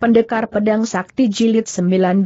Pendekar Pedang Sakti Jilid 19.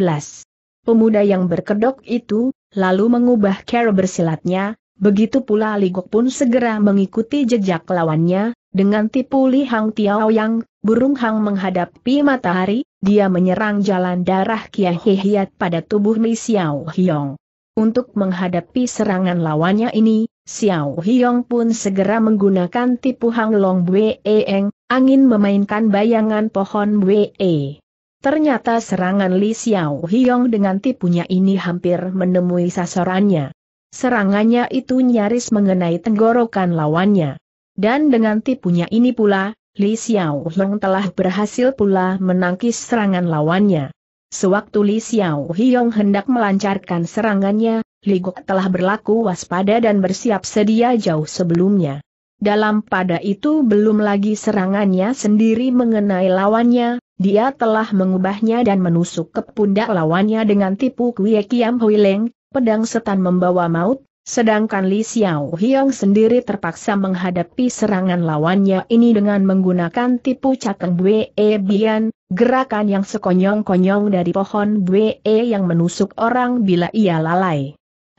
Pemuda yang berkedok itu, lalu mengubah cara bersilatnya, begitu pula Ligok pun segera mengikuti jejak lawannya, dengan tipu lihang Hang Tiao yang, burung Hang menghadapi matahari, dia menyerang jalan darah Kia Hiat pada tubuh Li Xiao Hiong. Untuk menghadapi serangan lawannya ini, Xiao Hiyong pun segera menggunakan tipu Hang Long Eng, angin memainkan bayangan pohon e. Ternyata serangan Li Xiao Hiyong dengan tipunya ini hampir menemui sasarannya. Serangannya itu nyaris mengenai tenggorokan lawannya. Dan dengan tipunya ini pula, Li Xiao Hiong telah berhasil pula menangkis serangan lawannya. Sewaktu Li Xiao Hiyong hendak melancarkan serangannya, Liguk telah berlaku waspada dan bersiap sedia jauh sebelumnya. Dalam pada itu belum lagi serangannya sendiri mengenai lawannya, dia telah mengubahnya dan menusuk ke pundak lawannya dengan tipu kue kiam huileng, pedang setan membawa maut, sedangkan Li Xiao Hiong sendiri terpaksa menghadapi serangan lawannya ini dengan menggunakan tipu cakeng Bue e Bian, gerakan yang sekonyong-konyong dari pohon Bue e yang menusuk orang bila ia lalai.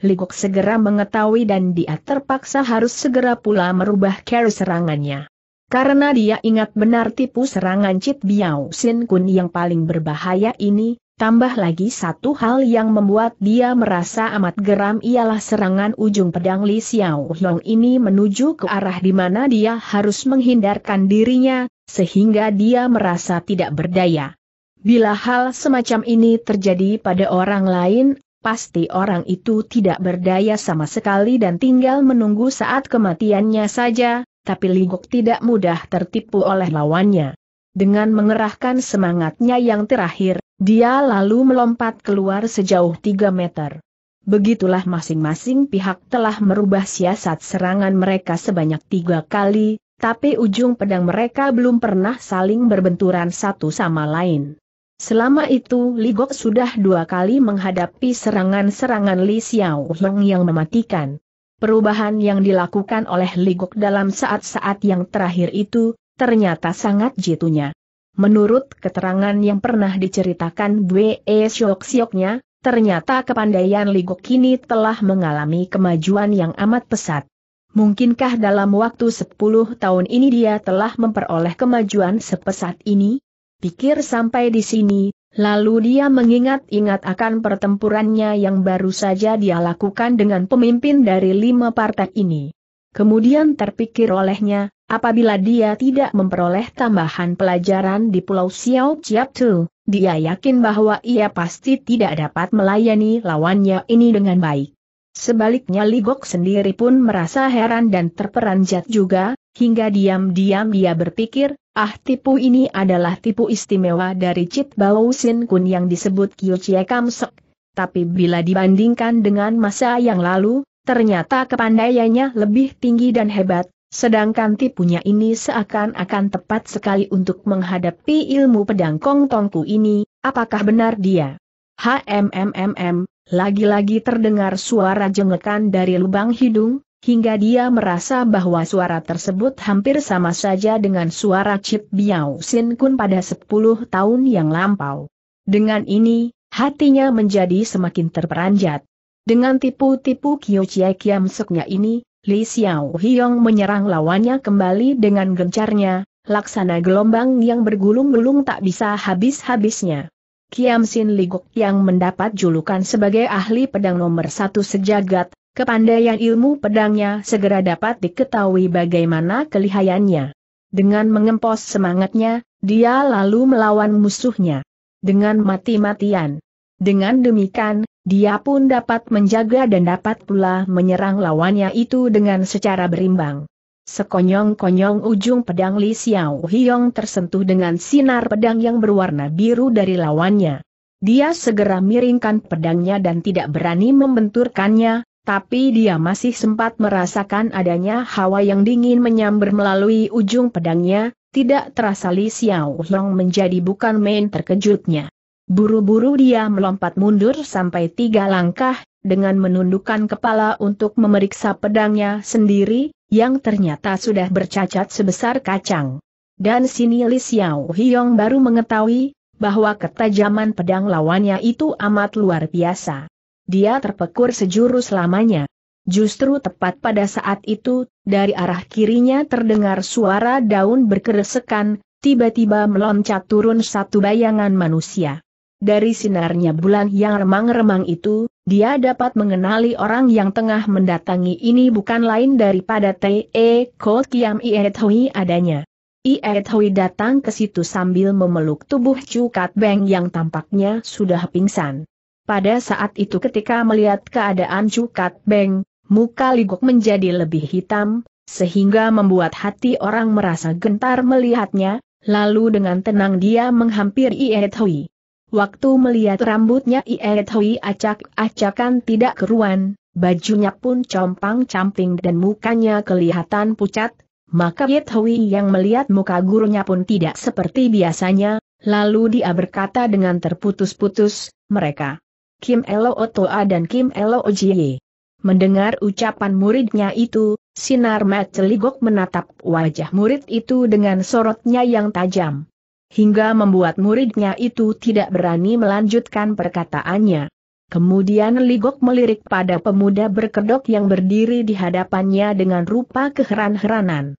Ligok segera mengetahui dan dia terpaksa harus segera pula merubah cara serangannya. Karena dia ingat benar tipu serangan Cit Biao Sin Kun yang paling berbahaya ini, tambah lagi satu hal yang membuat dia merasa amat geram ialah serangan ujung pedang Li Xiao Long ini menuju ke arah di mana dia harus menghindarkan dirinya, sehingga dia merasa tidak berdaya. Bila hal semacam ini terjadi pada orang lain, pasti orang itu tidak berdaya sama sekali dan tinggal menunggu saat kematiannya saja, tapi Ligok tidak mudah tertipu oleh lawannya. Dengan mengerahkan semangatnya yang terakhir, dia lalu melompat keluar sejauh 3 meter. Begitulah masing-masing pihak telah merubah siasat serangan mereka sebanyak tiga kali, tapi ujung pedang mereka belum pernah saling berbenturan satu sama lain. Selama itu Li Gok sudah dua kali menghadapi serangan-serangan Li Xiao Hong yang mematikan. Perubahan yang dilakukan oleh Li Gok dalam saat-saat yang terakhir itu, ternyata sangat jitunya. Menurut keterangan yang pernah diceritakan Bwe Syok Syoknya, ternyata kepandaian Ligok kini telah mengalami kemajuan yang amat pesat. Mungkinkah dalam waktu 10 tahun ini dia telah memperoleh kemajuan sepesat ini? pikir sampai di sini, lalu dia mengingat-ingat akan pertempurannya yang baru saja dia lakukan dengan pemimpin dari lima partai ini. Kemudian terpikir olehnya, apabila dia tidak memperoleh tambahan pelajaran di Pulau Xiao Chiap Tu, dia yakin bahwa ia pasti tidak dapat melayani lawannya ini dengan baik. Sebaliknya Ligok sendiri pun merasa heran dan terperanjat juga, hingga diam-diam dia berpikir, Ah tipu ini adalah tipu istimewa dari Cit Bao Sin Kun yang disebut Kyo Chie Kam Sek. Tapi bila dibandingkan dengan masa yang lalu, ternyata kepandaiannya lebih tinggi dan hebat, sedangkan tipunya ini seakan-akan tepat sekali untuk menghadapi ilmu pedang Kong Tongku ini, apakah benar dia? HMMMM, lagi-lagi terdengar suara jengekan dari lubang hidung, hingga dia merasa bahwa suara tersebut hampir sama saja dengan suara Chip Biao Sin Kun pada 10 tahun yang lampau. Dengan ini, hatinya menjadi semakin terperanjat. Dengan tipu-tipu Kyo Chie Kiam Suknya ini, Li Xiao Hiong menyerang lawannya kembali dengan gencarnya, laksana gelombang yang bergulung-gulung tak bisa habis-habisnya. Kiam Sin Ligok yang mendapat julukan sebagai ahli pedang nomor satu sejagat, Kepandaian ilmu pedangnya segera dapat diketahui bagaimana kelihayannya. Dengan mengempos semangatnya, dia lalu melawan musuhnya. Dengan mati-matian. Dengan demikian, dia pun dapat menjaga dan dapat pula menyerang lawannya itu dengan secara berimbang. Sekonyong-konyong ujung pedang Li Xiao Hiong tersentuh dengan sinar pedang yang berwarna biru dari lawannya. Dia segera miringkan pedangnya dan tidak berani membenturkannya, tapi dia masih sempat merasakan adanya hawa yang dingin menyambar melalui ujung pedangnya, tidak terasa Li Xiao Long menjadi bukan main terkejutnya. Buru-buru dia melompat mundur sampai tiga langkah, dengan menundukkan kepala untuk memeriksa pedangnya sendiri, yang ternyata sudah bercacat sebesar kacang. Dan sini Li Xiao Hiong baru mengetahui, bahwa ketajaman pedang lawannya itu amat luar biasa. Dia terpekur sejurus lamanya. Justru tepat pada saat itu, dari arah kirinya terdengar suara daun berkeresekan, tiba-tiba meloncat turun satu bayangan manusia. Dari sinarnya bulan yang remang-remang itu, dia dapat mengenali orang yang tengah mendatangi ini bukan lain daripada T.E. Ko Kiam Hui adanya. Hui datang ke situ sambil memeluk tubuh Cukat Beng yang tampaknya sudah pingsan. Pada saat itu ketika melihat keadaan Cukat Beng, muka Ligok menjadi lebih hitam, sehingga membuat hati orang merasa gentar melihatnya, lalu dengan tenang dia menghampiri Iet Hui. Waktu melihat rambutnya Iet Hui acak-acakan tidak keruan, bajunya pun compang-camping dan mukanya kelihatan pucat, maka Iet Hui yang melihat muka gurunya pun tidak seperti biasanya, lalu dia berkata dengan terputus-putus, mereka. Kim Elo Otoa dan Kim Elo Ojiye. Mendengar ucapan muridnya itu, sinar mat celigok menatap wajah murid itu dengan sorotnya yang tajam. Hingga membuat muridnya itu tidak berani melanjutkan perkataannya. Kemudian Ligok melirik pada pemuda berkedok yang berdiri di hadapannya dengan rupa keheran-heranan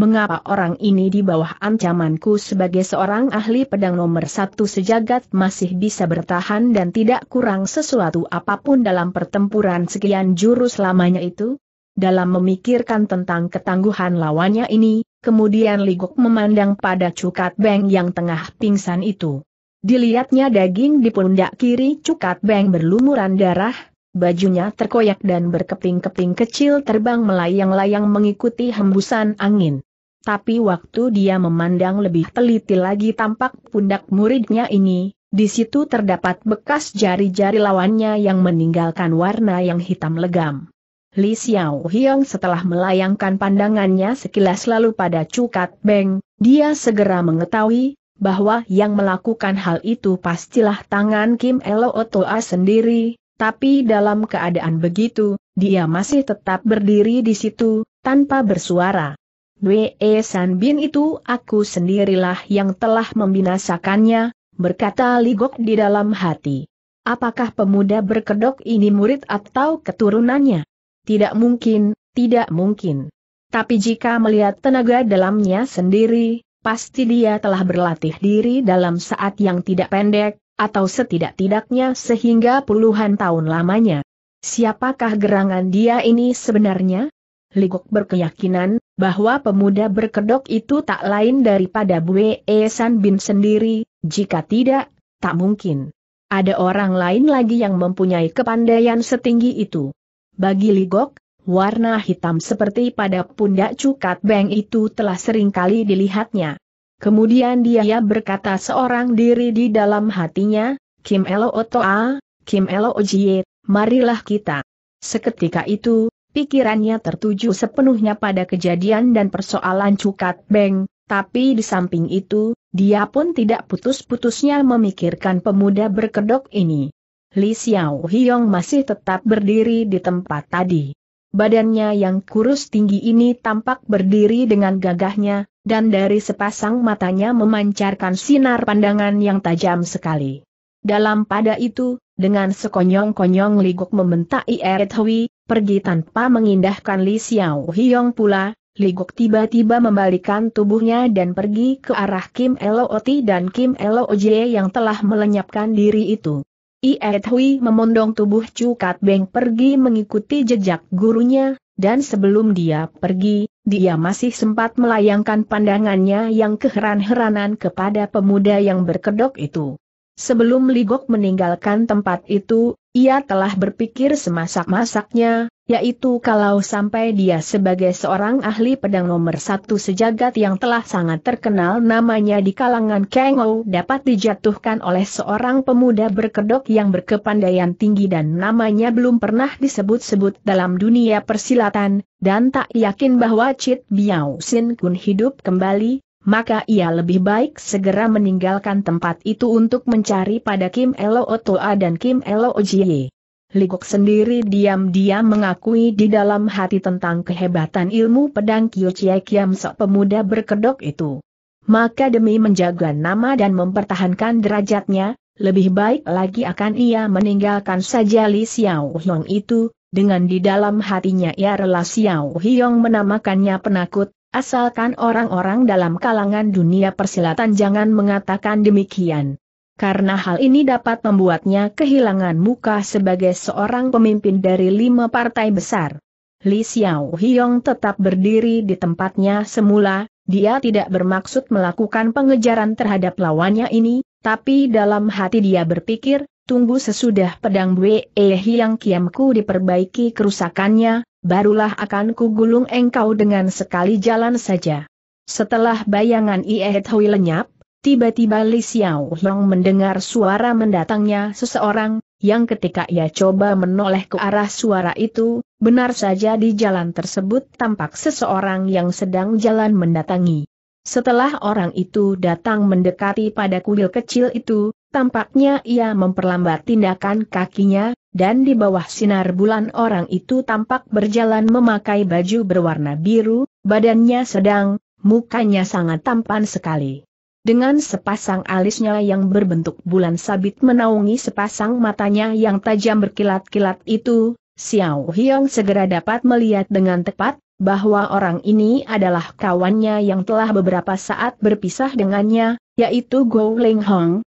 mengapa orang ini di bawah ancamanku sebagai seorang ahli pedang nomor satu sejagat masih bisa bertahan dan tidak kurang sesuatu apapun dalam pertempuran sekian jurus lamanya itu? Dalam memikirkan tentang ketangguhan lawannya ini, kemudian Ligok memandang pada Cukat Beng yang tengah pingsan itu. Dilihatnya daging di pundak kiri Cukat Beng berlumuran darah, bajunya terkoyak dan berkeping-keping kecil terbang melayang-layang mengikuti hembusan angin. Tapi waktu dia memandang lebih teliti lagi tampak pundak muridnya ini, di situ terdapat bekas jari-jari lawannya yang meninggalkan warna yang hitam legam. Li Xiao Hiong setelah melayangkan pandangannya sekilas lalu pada Cukat Beng, dia segera mengetahui bahwa yang melakukan hal itu pastilah tangan Kim Elo Otoa sendiri, tapi dalam keadaan begitu, dia masih tetap berdiri di situ, tanpa bersuara. Bwe San Bin itu aku sendirilah yang telah membinasakannya, berkata Ligok di dalam hati. Apakah pemuda berkedok ini murid atau keturunannya? Tidak mungkin, tidak mungkin. Tapi jika melihat tenaga dalamnya sendiri, pasti dia telah berlatih diri dalam saat yang tidak pendek, atau setidak-tidaknya sehingga puluhan tahun lamanya. Siapakah gerangan dia ini sebenarnya? Ligok berkeyakinan, bahwa pemuda berkedok itu tak lain daripada Bue e San Bin sendiri, jika tidak, tak mungkin. Ada orang lain lagi yang mempunyai kepandaian setinggi itu. Bagi Ligok, warna hitam seperti pada pundak cukat Beng itu telah seringkali dilihatnya. Kemudian dia berkata seorang diri di dalam hatinya, Kim Elo Otoa, Kim Elo Ojiet, marilah kita. Seketika itu, Pikirannya tertuju sepenuhnya pada kejadian dan persoalan Cukat Beng, tapi di samping itu, dia pun tidak putus-putusnya memikirkan pemuda berkedok ini. Li Xiao Hiong masih tetap berdiri di tempat tadi. Badannya yang kurus tinggi ini tampak berdiri dengan gagahnya, dan dari sepasang matanya memancarkan sinar pandangan yang tajam sekali. Dalam pada itu, dengan sekonyong-konyong liguk membentak Ieret Hui, pergi tanpa mengindahkan Li Xiao Hiong pula, Ligok tiba-tiba membalikan tubuhnya dan pergi ke arah Kim Oti dan Kim Oje yang telah melenyapkan diri itu. Iet Hui memondong tubuh Chu Kat Beng pergi mengikuti jejak gurunya, dan sebelum dia pergi, dia masih sempat melayangkan pandangannya yang keheran-heranan kepada pemuda yang berkedok itu. Sebelum Ligok meninggalkan tempat itu, ia telah berpikir semasak-masaknya, yaitu kalau sampai dia sebagai seorang ahli pedang nomor satu sejagat yang telah sangat terkenal namanya di kalangan Kengou dapat dijatuhkan oleh seorang pemuda berkedok yang berkepandaian tinggi dan namanya belum pernah disebut-sebut dalam dunia persilatan, dan tak yakin bahwa Chit Biao Sin Kun hidup kembali, maka ia lebih baik segera meninggalkan tempat itu untuk mencari pada Kim Elo Otoa dan Kim Elo Ojie. Ligok sendiri diam-diam mengakui di dalam hati tentang kehebatan ilmu pedang Chie Kiam Sok pemuda berkedok itu. Maka demi menjaga nama dan mempertahankan derajatnya, lebih baik lagi akan ia meninggalkan saja Li Xiao Hiong itu, dengan di dalam hatinya ia rela Xiao Hiong menamakannya penakut, Asalkan orang-orang dalam kalangan dunia persilatan jangan mengatakan demikian. Karena hal ini dapat membuatnya kehilangan muka sebagai seorang pemimpin dari lima partai besar. Li Xiao Hiong tetap berdiri di tempatnya semula, dia tidak bermaksud melakukan pengejaran terhadap lawannya ini, tapi dalam hati dia berpikir, tunggu sesudah pedang Wei Hiang Kiamku diperbaiki kerusakannya, barulah akan kugulung engkau dengan sekali jalan saja. Setelah bayangan Ie Hui lenyap, tiba-tiba Li Xiao Long mendengar suara mendatangnya seseorang, yang ketika ia coba menoleh ke arah suara itu, benar saja di jalan tersebut tampak seseorang yang sedang jalan mendatangi. Setelah orang itu datang mendekati pada kuil kecil itu, tampaknya ia memperlambat tindakan kakinya, dan di bawah sinar bulan orang itu tampak berjalan memakai baju berwarna biru, badannya sedang, mukanya sangat tampan sekali. Dengan sepasang alisnya yang berbentuk bulan sabit menaungi sepasang matanya yang tajam berkilat-kilat itu, Xiao Hyong segera dapat melihat dengan tepat, bahwa orang ini adalah kawannya yang telah beberapa saat berpisah dengannya, yaitu Go Ling Hong,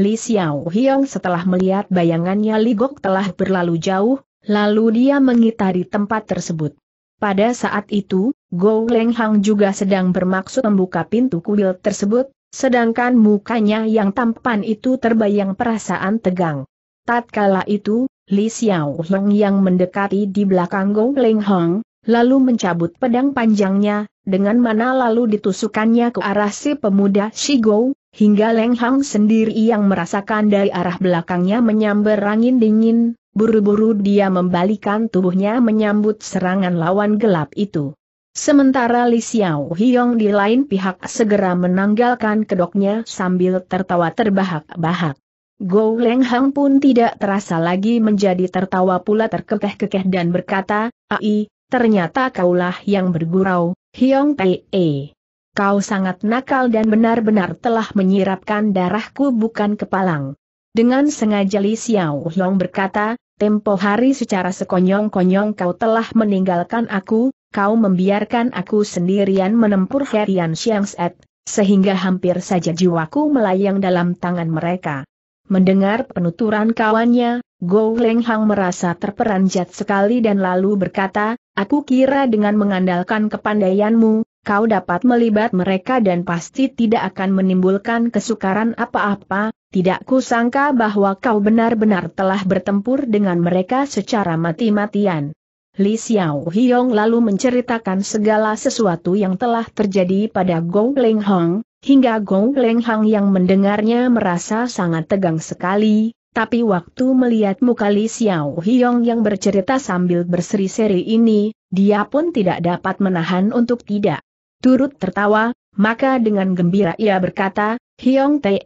Li Xiao Hiong setelah melihat bayangannya Li Gok telah berlalu jauh, lalu dia mengitari tempat tersebut. Pada saat itu, Go Leng Hang juga sedang bermaksud membuka pintu kuil tersebut, sedangkan mukanya yang tampan itu terbayang perasaan tegang. Tatkala itu, Li Xiao Hiong yang mendekati di belakang Go Leng Hang, lalu mencabut pedang panjangnya, dengan mana lalu ditusukannya ke arah si pemuda Shi Gou, Hingga Leng Hang sendiri yang merasakan dari arah belakangnya menyambar angin dingin, buru-buru dia membalikan tubuhnya menyambut serangan lawan gelap itu. Sementara Li Xiao Hiong di lain pihak segera menanggalkan kedoknya sambil tertawa terbahak-bahak. Go Leng Hang pun tidak terasa lagi menjadi tertawa pula terkekeh-kekeh dan berkata, Ai, ternyata kaulah yang bergurau, Hiong Pei kau sangat nakal dan benar-benar telah menyirapkan darahku bukan kepalang. Dengan sengaja Li Xiao Long berkata, tempo hari secara sekonyong-konyong kau telah meninggalkan aku, kau membiarkan aku sendirian menempur Herian Set, sehingga hampir saja jiwaku melayang dalam tangan mereka. Mendengar penuturan kawannya, Go Leng Hang merasa terperanjat sekali dan lalu berkata, Aku kira dengan mengandalkan kepandaianmu, kau dapat melibat mereka dan pasti tidak akan menimbulkan kesukaran apa-apa, tidak kusangka bahwa kau benar-benar telah bertempur dengan mereka secara mati-matian. Li Xiao Hiong lalu menceritakan segala sesuatu yang telah terjadi pada Gong Leng Hong, hingga Gong Leng Hong yang mendengarnya merasa sangat tegang sekali, tapi waktu melihat muka Li Xiao Hiong yang bercerita sambil berseri-seri ini, dia pun tidak dapat menahan untuk tidak Turut tertawa, maka dengan gembira ia berkata, Hiong Te,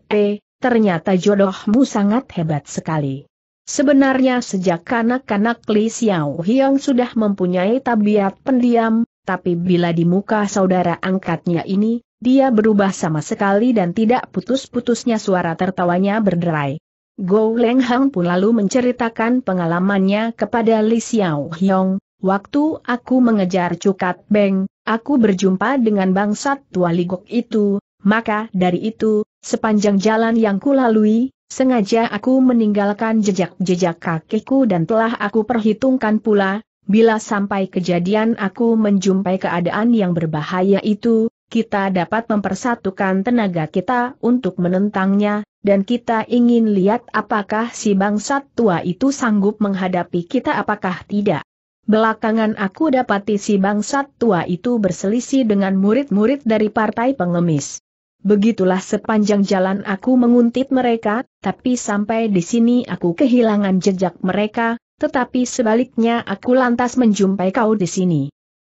ternyata jodohmu sangat hebat sekali. Sebenarnya sejak kanak-kanak Li Xiao Hiong sudah mempunyai tabiat pendiam, tapi bila di muka saudara angkatnya ini, dia berubah sama sekali dan tidak putus-putusnya suara tertawanya berderai. Go Leng Hang pun lalu menceritakan pengalamannya kepada Li Xiao Hiong, Waktu aku mengejar Cukat Beng, aku berjumpa dengan bangsat tua ligok itu, maka dari itu, sepanjang jalan yang kulalui, sengaja aku meninggalkan jejak-jejak kakiku dan telah aku perhitungkan pula, bila sampai kejadian aku menjumpai keadaan yang berbahaya itu, kita dapat mempersatukan tenaga kita untuk menentangnya, dan kita ingin lihat apakah si bangsat tua itu sanggup menghadapi kita apakah tidak. Belakangan aku dapati si bangsat tua itu berselisih dengan murid-murid dari partai pengemis. Begitulah sepanjang jalan aku menguntit mereka, tapi sampai di sini aku kehilangan jejak mereka, tetapi sebaliknya aku lantas menjumpai kau di sini.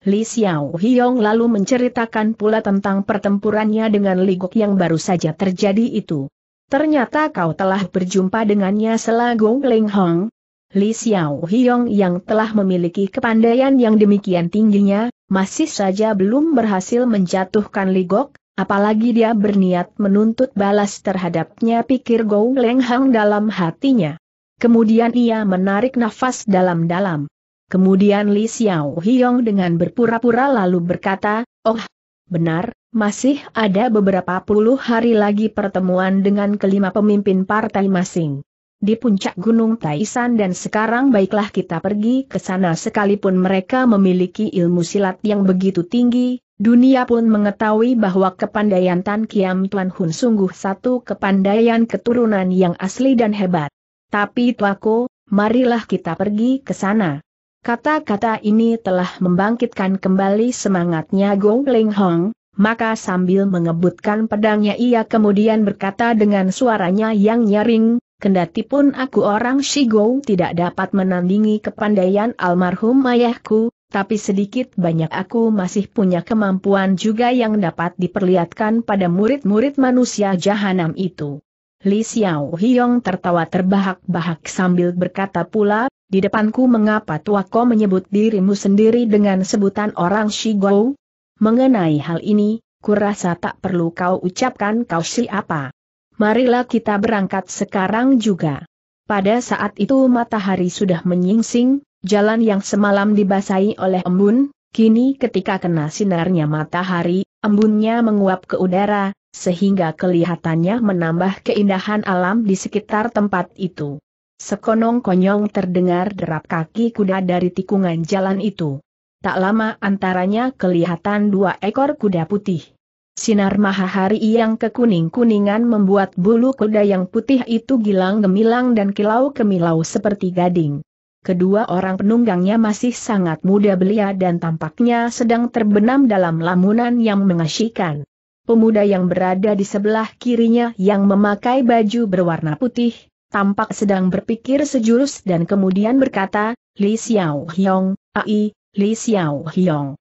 Li Xiao Hiong lalu menceritakan pula tentang pertempurannya dengan Ligok yang baru saja terjadi itu. Ternyata kau telah berjumpa dengannya selagung Ling Hong, Li Xiao Hiong yang telah memiliki kepandaian yang demikian tingginya, masih saja belum berhasil menjatuhkan Ligok, apalagi dia berniat menuntut balas terhadapnya pikir Gou Leng Hang dalam hatinya. Kemudian ia menarik nafas dalam-dalam. Kemudian Li Xiao Hiong dengan berpura-pura lalu berkata, Oh, benar, masih ada beberapa puluh hari lagi pertemuan dengan kelima pemimpin partai masing di puncak Gunung Taisan dan sekarang baiklah kita pergi ke sana sekalipun mereka memiliki ilmu silat yang begitu tinggi, dunia pun mengetahui bahwa kepandaian Tan Kiam Tuan Hun sungguh satu kepandaian keturunan yang asli dan hebat. Tapi tuaku, marilah kita pergi ke sana. Kata-kata ini telah membangkitkan kembali semangatnya Gong Ling Hong, maka sambil mengebutkan pedangnya ia kemudian berkata dengan suaranya yang nyaring, Kendati pun aku orang Shigou tidak dapat menandingi kepandaian almarhum ayahku, tapi sedikit banyak aku masih punya kemampuan juga yang dapat diperlihatkan pada murid-murid manusia jahanam itu. Li Xiao Hiong tertawa terbahak-bahak sambil berkata pula, di depanku mengapa tuako menyebut dirimu sendiri dengan sebutan orang Shigou? Mengenai hal ini, kurasa tak perlu kau ucapkan kau siapa marilah kita berangkat sekarang juga. Pada saat itu matahari sudah menyingsing, jalan yang semalam dibasahi oleh embun, kini ketika kena sinarnya matahari, embunnya menguap ke udara, sehingga kelihatannya menambah keindahan alam di sekitar tempat itu. Sekonong-konyong terdengar derap kaki kuda dari tikungan jalan itu. Tak lama antaranya kelihatan dua ekor kuda putih. Sinar matahari yang kekuning-kuningan membuat bulu kuda yang putih itu gilang gemilang dan kilau kemilau seperti gading. Kedua orang penunggangnya masih sangat muda belia dan tampaknya sedang terbenam dalam lamunan yang mengasyikan. Pemuda yang berada di sebelah kirinya yang memakai baju berwarna putih, tampak sedang berpikir sejurus dan kemudian berkata, Li Xiao Hyong, Ai, Li Xiao Hyong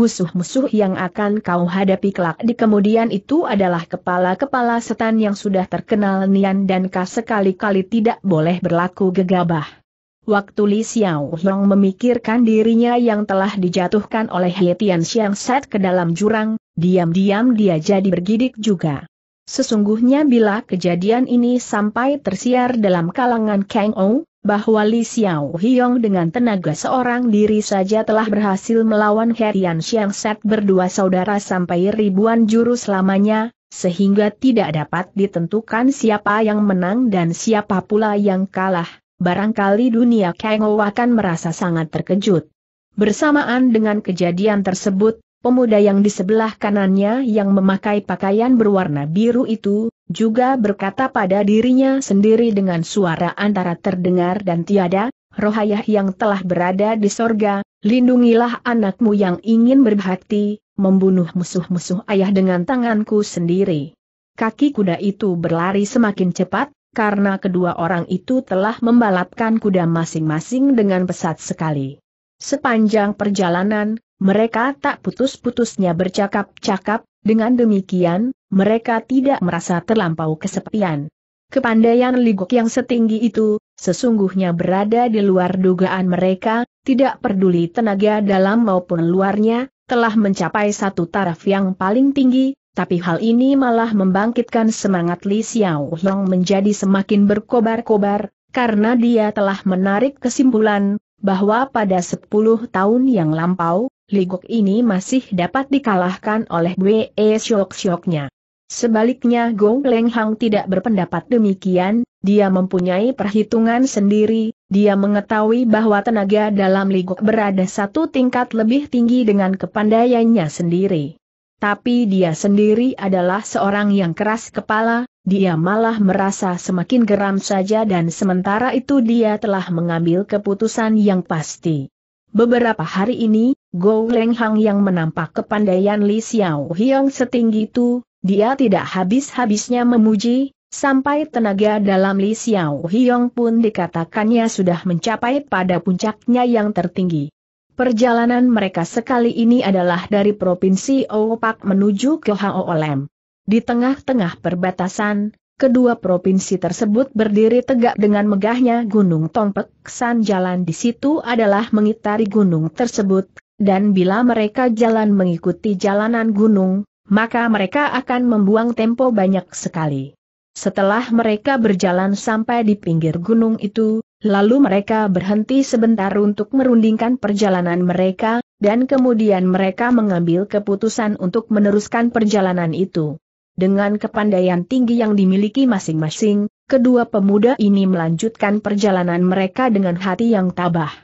musuh-musuh yang akan kau hadapi kelak di kemudian itu adalah kepala-kepala setan yang sudah terkenal nian dan sekali-kali tidak boleh berlaku gegabah. Waktu Li Xiao Hong memikirkan dirinya yang telah dijatuhkan oleh He Tian Xiang Set ke dalam jurang, diam-diam dia jadi bergidik juga. Sesungguhnya bila kejadian ini sampai tersiar dalam kalangan Kang Ou, bahwa Li Xiao Hiong dengan tenaga seorang diri saja telah berhasil melawan Herian Xiang Set berdua saudara sampai ribuan jurus lamanya, sehingga tidak dapat ditentukan siapa yang menang dan siapa pula yang kalah, barangkali dunia Kengo akan merasa sangat terkejut. Bersamaan dengan kejadian tersebut, pemuda yang di sebelah kanannya yang memakai pakaian berwarna biru itu, juga berkata pada dirinya sendiri dengan suara antara terdengar dan tiada, Rohayah yang telah berada di sorga, lindungilah anakmu yang ingin berbakti, membunuh musuh-musuh ayah dengan tanganku sendiri. Kaki kuda itu berlari semakin cepat, karena kedua orang itu telah membalapkan kuda masing-masing dengan pesat sekali. Sepanjang perjalanan, mereka tak putus-putusnya bercakap-cakap, dengan demikian, mereka tidak merasa terlampau kesepian. Kepandaian Ligok yang setinggi itu, sesungguhnya berada di luar dugaan mereka, tidak peduli tenaga dalam maupun luarnya, telah mencapai satu taraf yang paling tinggi, tapi hal ini malah membangkitkan semangat Li Xiao Long menjadi semakin berkobar-kobar, karena dia telah menarik kesimpulan, bahwa pada 10 tahun yang lampau, Ligok ini masih dapat dikalahkan oleh Bwe Syok-syoknya. Sebaliknya Gong Leng Hang tidak berpendapat demikian, dia mempunyai perhitungan sendiri, dia mengetahui bahwa tenaga dalam ligok berada satu tingkat lebih tinggi dengan kepandaiannya sendiri. Tapi dia sendiri adalah seorang yang keras kepala, dia malah merasa semakin geram saja dan sementara itu dia telah mengambil keputusan yang pasti. Beberapa hari ini, Gou Leng Hang yang menampak kepandaian Li Xiao Hiong setinggi itu, dia tidak habis-habisnya memuji, sampai tenaga dalam Li Xiao Hiong pun dikatakannya sudah mencapai pada puncaknya yang tertinggi. Perjalanan mereka sekali ini adalah dari Provinsi Oopak menuju ke Haolem. Di tengah-tengah perbatasan, kedua provinsi tersebut berdiri tegak dengan megahnya Gunung Tongpek. San jalan di situ adalah mengitari gunung tersebut, dan bila mereka jalan mengikuti jalanan gunung, maka mereka akan membuang tempo banyak sekali. Setelah mereka berjalan sampai di pinggir gunung itu, lalu mereka berhenti sebentar untuk merundingkan perjalanan mereka, dan kemudian mereka mengambil keputusan untuk meneruskan perjalanan itu. Dengan kepandaian tinggi yang dimiliki masing-masing, kedua pemuda ini melanjutkan perjalanan mereka dengan hati yang tabah.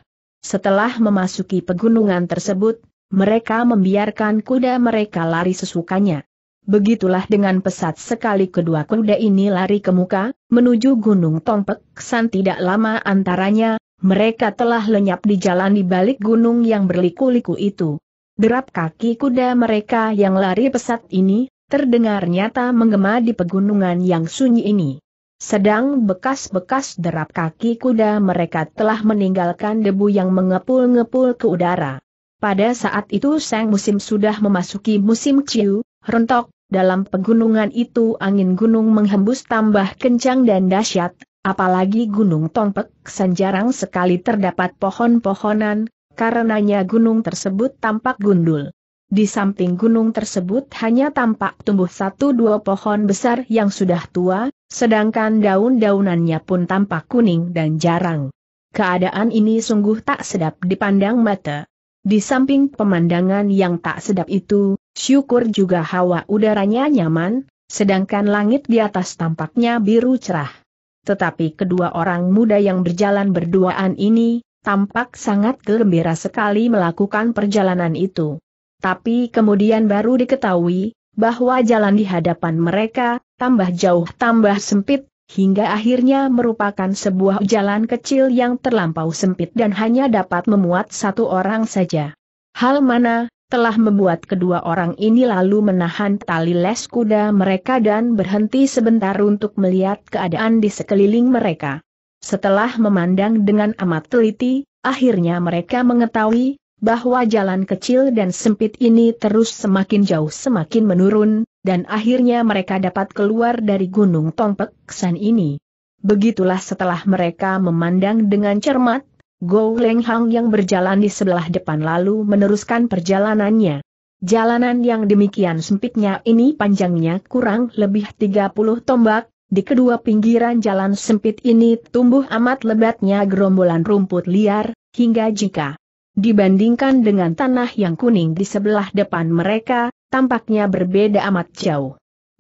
Setelah memasuki pegunungan tersebut, mereka membiarkan kuda mereka lari sesukanya. Begitulah dengan pesat sekali kedua kuda ini lari ke muka, menuju Gunung Tongpek, san tidak lama antaranya, mereka telah lenyap di jalan di balik gunung yang berliku-liku itu. Derap kaki kuda mereka yang lari pesat ini, terdengar nyata menggema di pegunungan yang sunyi ini. Sedang bekas-bekas derap kaki kuda mereka telah meninggalkan debu yang mengepul-ngepul ke udara. Pada saat itu sang musim sudah memasuki musim ciu, rentok, dalam pegunungan itu angin gunung menghembus tambah kencang dan dahsyat, apalagi gunung Tongpek jarang sekali terdapat pohon-pohonan, karenanya gunung tersebut tampak gundul. Di samping gunung tersebut hanya tampak tumbuh satu dua pohon besar yang sudah tua, sedangkan daun-daunannya pun tampak kuning dan jarang. Keadaan ini sungguh tak sedap dipandang mata. Di samping pemandangan yang tak sedap itu, syukur juga hawa udaranya nyaman, sedangkan langit di atas tampaknya biru cerah. Tetapi kedua orang muda yang berjalan berduaan ini, tampak sangat gembira sekali melakukan perjalanan itu. Tapi kemudian baru diketahui, bahwa jalan di hadapan mereka, tambah jauh tambah sempit, hingga akhirnya merupakan sebuah jalan kecil yang terlampau sempit dan hanya dapat memuat satu orang saja. Hal mana telah membuat kedua orang ini lalu menahan tali les kuda mereka dan berhenti sebentar untuk melihat keadaan di sekeliling mereka. Setelah memandang dengan amat teliti, akhirnya mereka mengetahui bahwa jalan kecil dan sempit ini terus semakin jauh semakin menurun, dan akhirnya mereka dapat keluar dari Gunung Tongpek San ini. Begitulah setelah mereka memandang dengan cermat, Go Leng Hang yang berjalan di sebelah depan lalu meneruskan perjalanannya. Jalanan yang demikian sempitnya ini panjangnya kurang lebih 30 tombak, di kedua pinggiran jalan sempit ini tumbuh amat lebatnya gerombolan rumput liar, hingga jika dibandingkan dengan tanah yang kuning di sebelah depan mereka, tampaknya berbeda amat jauh.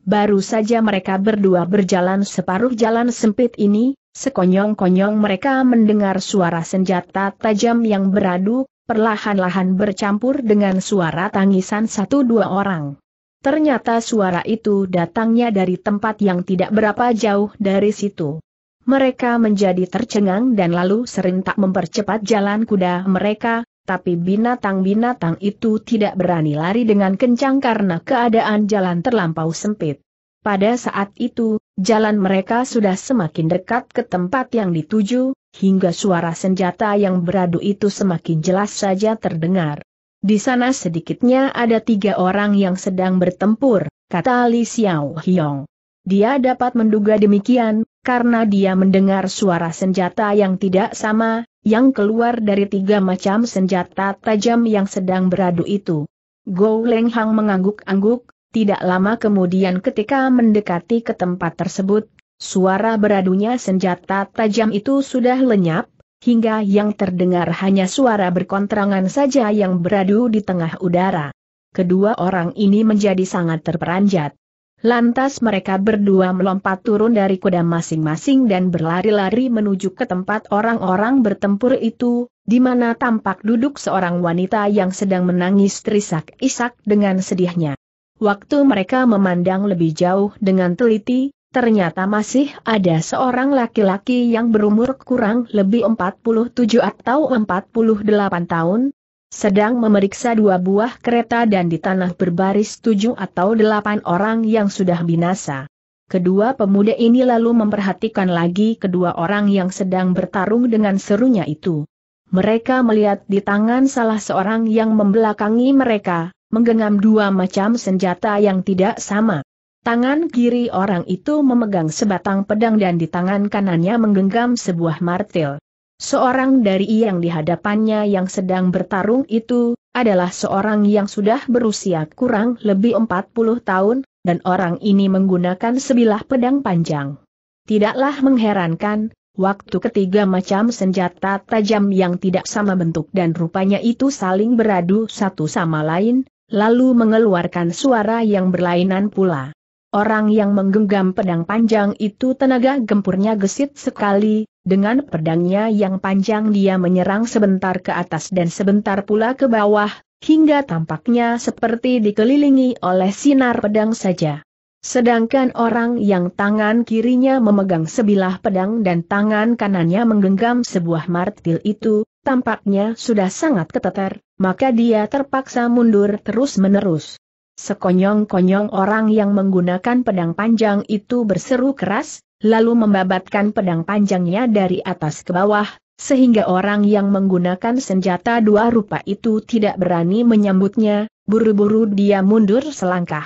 Baru saja mereka berdua berjalan separuh jalan sempit ini, sekonyong-konyong mereka mendengar suara senjata tajam yang beradu, perlahan-lahan bercampur dengan suara tangisan satu dua orang. Ternyata suara itu datangnya dari tempat yang tidak berapa jauh dari situ. Mereka menjadi tercengang dan lalu serentak mempercepat jalan kuda mereka, tapi binatang-binatang itu tidak berani lari dengan kencang karena keadaan jalan terlampau sempit. Pada saat itu, jalan mereka sudah semakin dekat ke tempat yang dituju, hingga suara senjata yang beradu itu semakin jelas saja terdengar. Di sana sedikitnya ada tiga orang yang sedang bertempur, kata Li Xiao Hiong. Dia dapat menduga demikian, karena dia mendengar suara senjata yang tidak sama, yang keluar dari tiga macam senjata tajam yang sedang beradu itu. Go Leng Hang mengangguk-angguk, tidak lama kemudian ketika mendekati ke tempat tersebut, suara beradunya senjata tajam itu sudah lenyap, hingga yang terdengar hanya suara berkontrangan saja yang beradu di tengah udara. Kedua orang ini menjadi sangat terperanjat. Lantas mereka berdua melompat turun dari kuda masing-masing dan berlari-lari menuju ke tempat orang-orang bertempur itu, di mana tampak duduk seorang wanita yang sedang menangis terisak-isak dengan sedihnya. Waktu mereka memandang lebih jauh dengan teliti, Ternyata masih ada seorang laki-laki yang berumur kurang lebih 47 atau 48 tahun, sedang memeriksa dua buah kereta dan di tanah berbaris tujuh atau delapan orang yang sudah binasa. Kedua pemuda ini lalu memperhatikan lagi kedua orang yang sedang bertarung dengan serunya itu. Mereka melihat di tangan salah seorang yang membelakangi mereka, menggenggam dua macam senjata yang tidak sama. Tangan kiri orang itu memegang sebatang pedang dan di tangan kanannya menggenggam sebuah martil. Seorang dari yang dihadapannya yang sedang bertarung itu, adalah seorang yang sudah berusia kurang lebih 40 tahun, dan orang ini menggunakan sebilah pedang panjang. Tidaklah mengherankan, waktu ketiga macam senjata tajam yang tidak sama bentuk dan rupanya itu saling beradu satu sama lain, lalu mengeluarkan suara yang berlainan pula. Orang yang menggenggam pedang panjang itu tenaga gempurnya gesit sekali, dengan pedangnya yang panjang dia menyerang sebentar ke atas dan sebentar pula ke bawah, hingga tampaknya seperti dikelilingi oleh sinar pedang saja. Sedangkan orang yang tangan kirinya memegang sebilah pedang dan tangan kanannya menggenggam sebuah martil itu, tampaknya sudah sangat keteter, maka dia terpaksa mundur terus-menerus. Sekonyong-konyong orang yang menggunakan pedang panjang itu berseru keras, lalu membabatkan pedang panjangnya dari atas ke bawah, sehingga orang yang menggunakan senjata dua rupa itu tidak berani menyambutnya, buru-buru dia mundur selangkah.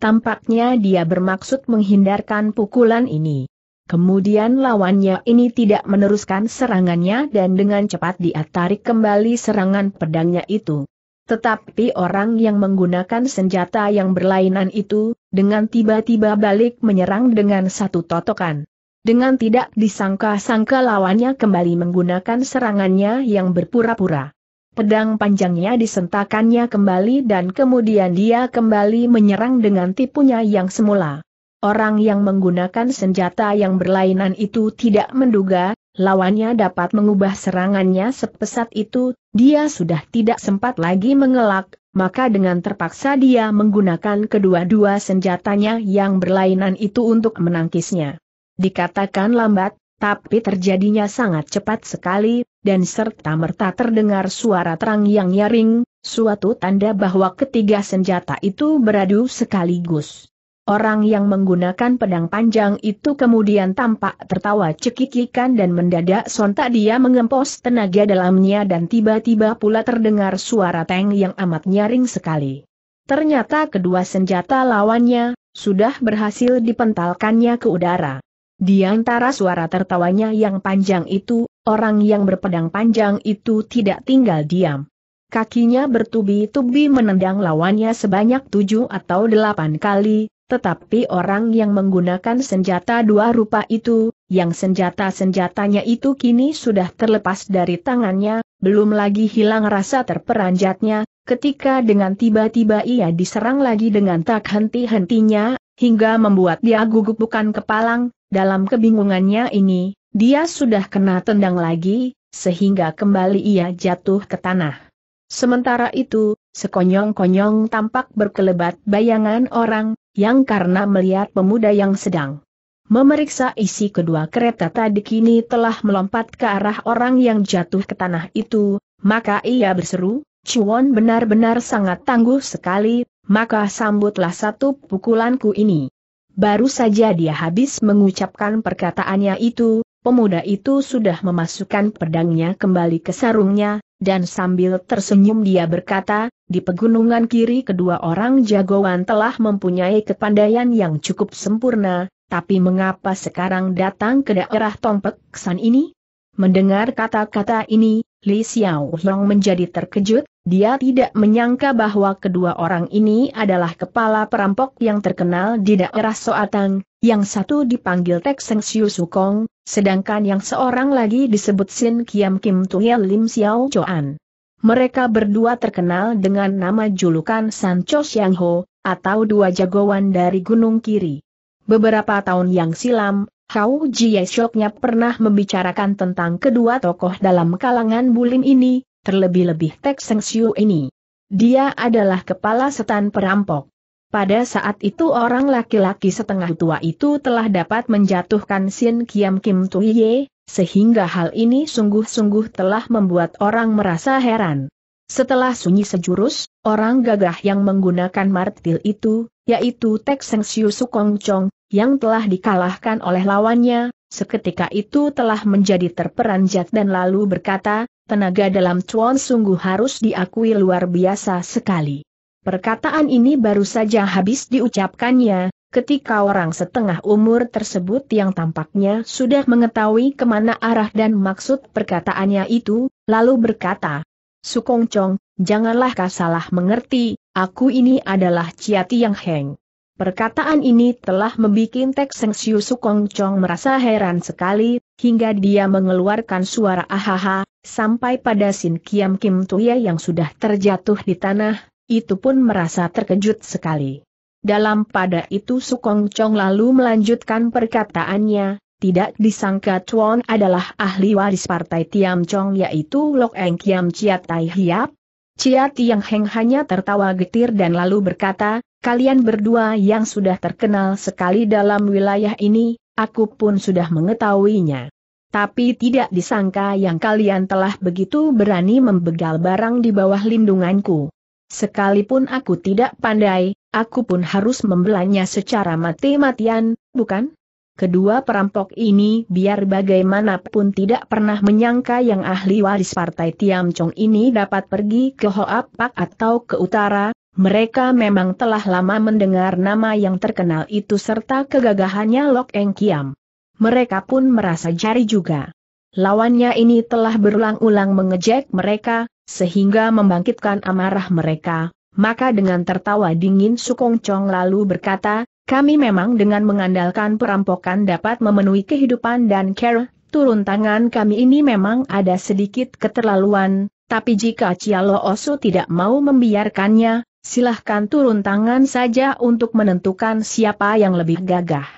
Tampaknya dia bermaksud menghindarkan pukulan ini. Kemudian lawannya ini tidak meneruskan serangannya dan dengan cepat dia tarik kembali serangan pedangnya itu. Tetapi orang yang menggunakan senjata yang berlainan itu, dengan tiba-tiba balik menyerang dengan satu totokan. Dengan tidak disangka-sangka lawannya kembali menggunakan serangannya yang berpura-pura. Pedang panjangnya disentakannya kembali dan kemudian dia kembali menyerang dengan tipunya yang semula. Orang yang menggunakan senjata yang berlainan itu tidak menduga, lawannya dapat mengubah serangannya sepesat itu, dia sudah tidak sempat lagi mengelak, maka dengan terpaksa dia menggunakan kedua-dua senjatanya yang berlainan itu untuk menangkisnya. Dikatakan lambat, tapi terjadinya sangat cepat sekali, dan serta-merta terdengar suara terang yang nyaring, suatu tanda bahwa ketiga senjata itu beradu sekaligus. Orang yang menggunakan pedang panjang itu kemudian tampak tertawa cekikikan dan mendadak sontak dia mengempos tenaga dalamnya dan tiba-tiba pula terdengar suara teng yang amat nyaring sekali. Ternyata kedua senjata lawannya, sudah berhasil dipentalkannya ke udara. Di antara suara tertawanya yang panjang itu, orang yang berpedang panjang itu tidak tinggal diam. Kakinya bertubi-tubi menendang lawannya sebanyak tujuh atau delapan kali, tetapi orang yang menggunakan senjata dua rupa itu, yang senjata-senjatanya itu kini sudah terlepas dari tangannya, belum lagi hilang rasa terperanjatnya, ketika dengan tiba-tiba ia diserang lagi dengan tak henti-hentinya, hingga membuat dia gugup bukan kepalang, dalam kebingungannya ini, dia sudah kena tendang lagi, sehingga kembali ia jatuh ke tanah. Sementara itu, sekonyong-konyong tampak berkelebat bayangan orang, yang karena melihat pemuda yang sedang memeriksa isi kedua kereta tadi kini telah melompat ke arah orang yang jatuh ke tanah itu, maka ia berseru, Chuan benar-benar sangat tangguh sekali, maka sambutlah satu pukulanku ini. Baru saja dia habis mengucapkan perkataannya itu, pemuda itu sudah memasukkan pedangnya kembali ke sarungnya, dan sambil tersenyum dia berkata, di pegunungan kiri kedua orang jagoan telah mempunyai kepandaian yang cukup sempurna, tapi mengapa sekarang datang ke daerah Tongpek San ini? Mendengar kata-kata ini, Li Xiao Long menjadi terkejut, dia tidak menyangka bahwa kedua orang ini adalah kepala perampok yang terkenal di daerah Soatang, yang satu dipanggil Tek Seng Siu Sukong, sedangkan yang seorang lagi disebut Sin Kiam Kim Tuhel Lim Xiao Choan. Mereka berdua terkenal dengan nama julukan Sancho Xiangho, atau dua jagoan dari Gunung Kiri. Beberapa tahun yang silam, Hao Jieshoknya pernah membicarakan tentang kedua tokoh dalam kalangan bulim ini, terlebih-lebih Tek Seng Siu ini. Dia adalah kepala setan perampok. Pada saat itu orang laki-laki setengah tua itu telah dapat menjatuhkan Sin Kiam Kim Tuye, sehingga hal ini sungguh-sungguh telah membuat orang merasa heran. Setelah sunyi sejurus, orang gagah yang menggunakan martil itu, yaitu Tek Seng Siu Sukong Chong, yang telah dikalahkan oleh lawannya, seketika itu telah menjadi terperanjat dan lalu berkata, tenaga dalam Chuan sungguh harus diakui luar biasa sekali. Perkataan ini baru saja habis diucapkannya, ketika orang setengah umur tersebut yang tampaknya sudah mengetahui kemana arah dan maksud perkataannya itu, lalu berkata, Sukong Chong, janganlah kau salah mengerti, aku ini adalah Ciati Yang Heng. Perkataan ini telah membuat Tek Seng Siu Sukong merasa heran sekali, hingga dia mengeluarkan suara ahaha, sampai pada Sin Kiam Kim Tuya yang sudah terjatuh di tanah, itu pun merasa terkejut sekali. Dalam pada itu Sukong Chong lalu melanjutkan perkataannya, tidak disangka Chuan adalah ahli waris partai Tiam Chong yaitu Lok Eng Kiam Chia Tai Hiap. Chia Tiang Heng hanya tertawa getir dan lalu berkata, kalian berdua yang sudah terkenal sekali dalam wilayah ini, aku pun sudah mengetahuinya. Tapi tidak disangka yang kalian telah begitu berani membegal barang di bawah lindunganku. Sekalipun aku tidak pandai, aku pun harus membelanya secara mati-matian, bukan? Kedua perampok ini biar bagaimanapun tidak pernah menyangka yang ahli waris partai Tiam Chong ini dapat pergi ke Hoapak atau ke utara, mereka memang telah lama mendengar nama yang terkenal itu serta kegagahannya Lok Eng Kiam. Mereka pun merasa jari juga. Lawannya ini telah berulang-ulang mengejek mereka, sehingga membangkitkan amarah mereka, maka dengan tertawa dingin Sukong lalu berkata, kami memang dengan mengandalkan perampokan dapat memenuhi kehidupan dan care, turun tangan kami ini memang ada sedikit keterlaluan, tapi jika Cialo Oso tidak mau membiarkannya, silahkan turun tangan saja untuk menentukan siapa yang lebih gagah.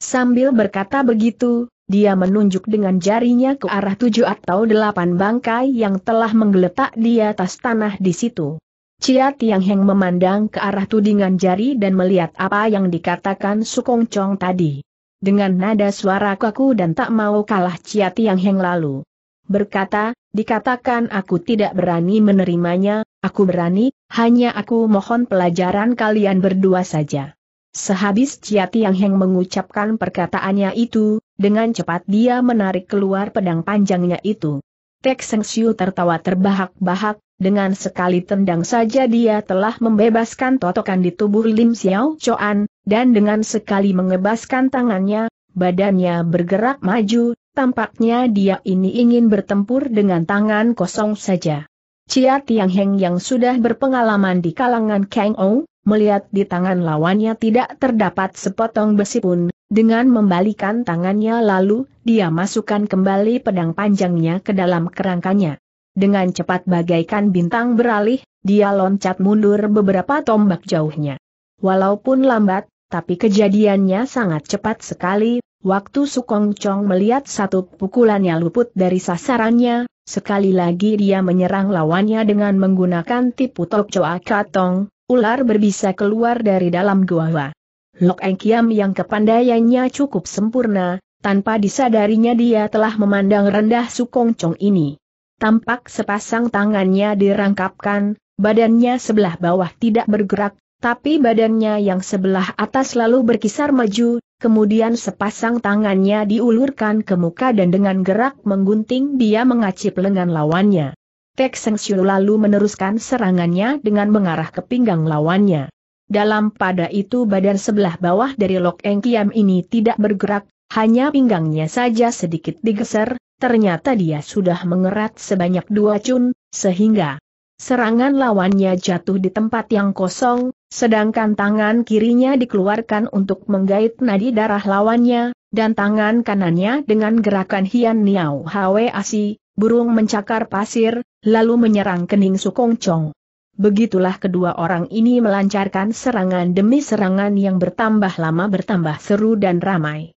Sambil berkata begitu, dia menunjuk dengan jarinya ke arah tujuh atau delapan bangkai yang telah menggeletak di atas tanah di situ. Cia Tiang Heng memandang ke arah tudingan jari dan melihat apa yang dikatakan Sukong Chong tadi. Dengan nada suara kaku dan tak mau kalah Cia Tiang Heng lalu. Berkata, dikatakan aku tidak berani menerimanya, aku berani, hanya aku mohon pelajaran kalian berdua saja. Sehabis Chia Tiang Heng mengucapkan perkataannya itu, dengan cepat dia menarik keluar pedang panjangnya itu. Tek Seng Siu tertawa terbahak-bahak, dengan sekali tendang saja dia telah membebaskan totokan di tubuh Lim Xiao Choan, dan dengan sekali mengebaskan tangannya, badannya bergerak maju, tampaknya dia ini ingin bertempur dengan tangan kosong saja. Chia Tiang Heng yang sudah berpengalaman di kalangan Kang Ou, melihat di tangan lawannya tidak terdapat sepotong besi pun, dengan membalikan tangannya lalu, dia masukkan kembali pedang panjangnya ke dalam kerangkanya. Dengan cepat bagaikan bintang beralih, dia loncat mundur beberapa tombak jauhnya. Walaupun lambat, tapi kejadiannya sangat cepat sekali, waktu Sukong Chong melihat satu pukulannya luput dari sasarannya, sekali lagi dia menyerang lawannya dengan menggunakan tipu tok coa katong, ular berbisa keluar dari dalam gua. Lok Eng Kiam yang kepandaiannya cukup sempurna, tanpa disadarinya dia telah memandang rendah Sukong Chong ini. Tampak sepasang tangannya dirangkapkan, badannya sebelah bawah tidak bergerak, tapi badannya yang sebelah atas lalu berkisar maju, kemudian sepasang tangannya diulurkan ke muka dan dengan gerak menggunting dia mengacip lengan lawannya. Tek Seng Xiu lalu meneruskan serangannya dengan mengarah ke pinggang lawannya. Dalam pada itu badan sebelah bawah dari Lok Eng Kiam ini tidak bergerak, hanya pinggangnya saja sedikit digeser, ternyata dia sudah mengerat sebanyak dua cun, sehingga serangan lawannya jatuh di tempat yang kosong, sedangkan tangan kirinya dikeluarkan untuk menggait nadi darah lawannya, dan tangan kanannya dengan gerakan Hian Niao Hwe Asi, burung mencakar pasir, lalu menyerang kening Sukong Chong. Begitulah kedua orang ini melancarkan serangan demi serangan yang bertambah lama bertambah seru dan ramai.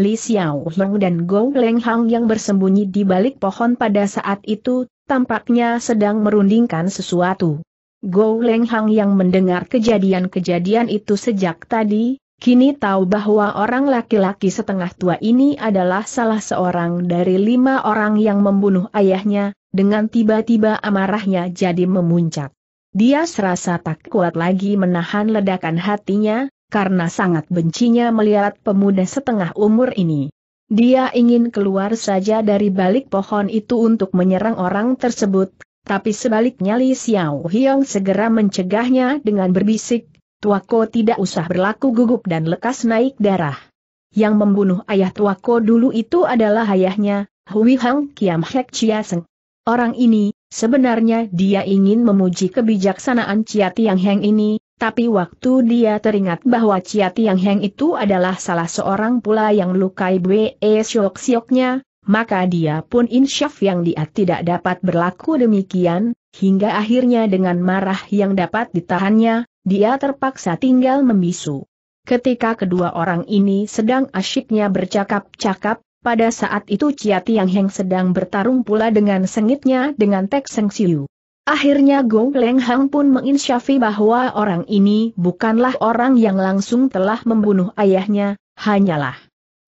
Li Xiao Long dan Gong Leng Hang yang bersembunyi di balik pohon pada saat itu, tampaknya sedang merundingkan sesuatu. Gong Leng Hang yang mendengar kejadian-kejadian itu sejak tadi, Kini tahu bahwa orang laki-laki setengah tua ini adalah salah seorang dari lima orang yang membunuh ayahnya, dengan tiba-tiba amarahnya jadi memuncak. Dia serasa tak kuat lagi menahan ledakan hatinya, karena sangat bencinya melihat pemuda setengah umur ini. Dia ingin keluar saja dari balik pohon itu untuk menyerang orang tersebut, tapi sebaliknya Li Xiao Hiong segera mencegahnya dengan berbisik, Tua ko tidak usah berlaku gugup dan lekas naik darah. Yang membunuh ayah tua ko dulu itu adalah ayahnya, Hui Hang Kiam Hek Chia Seng. Orang ini, sebenarnya dia ingin memuji kebijaksanaan Chia Tiang Heng ini, tapi waktu dia teringat bahwa Chia Tiang Heng itu adalah salah seorang pula yang melukai Bwe e Siok Sioknya, maka dia pun insyaf yang dia tidak dapat berlaku demikian, hingga akhirnya dengan marah yang dapat ditahannya, dia terpaksa tinggal membisu. Ketika kedua orang ini sedang asyiknya bercakap-cakap, pada saat itu Chia Tiang Heng sedang bertarung pula dengan sengitnya dengan Tek Seng Siu. Akhirnya Gong Leng Hang pun menginsyafi bahwa orang ini bukanlah orang yang langsung telah membunuh ayahnya, hanyalah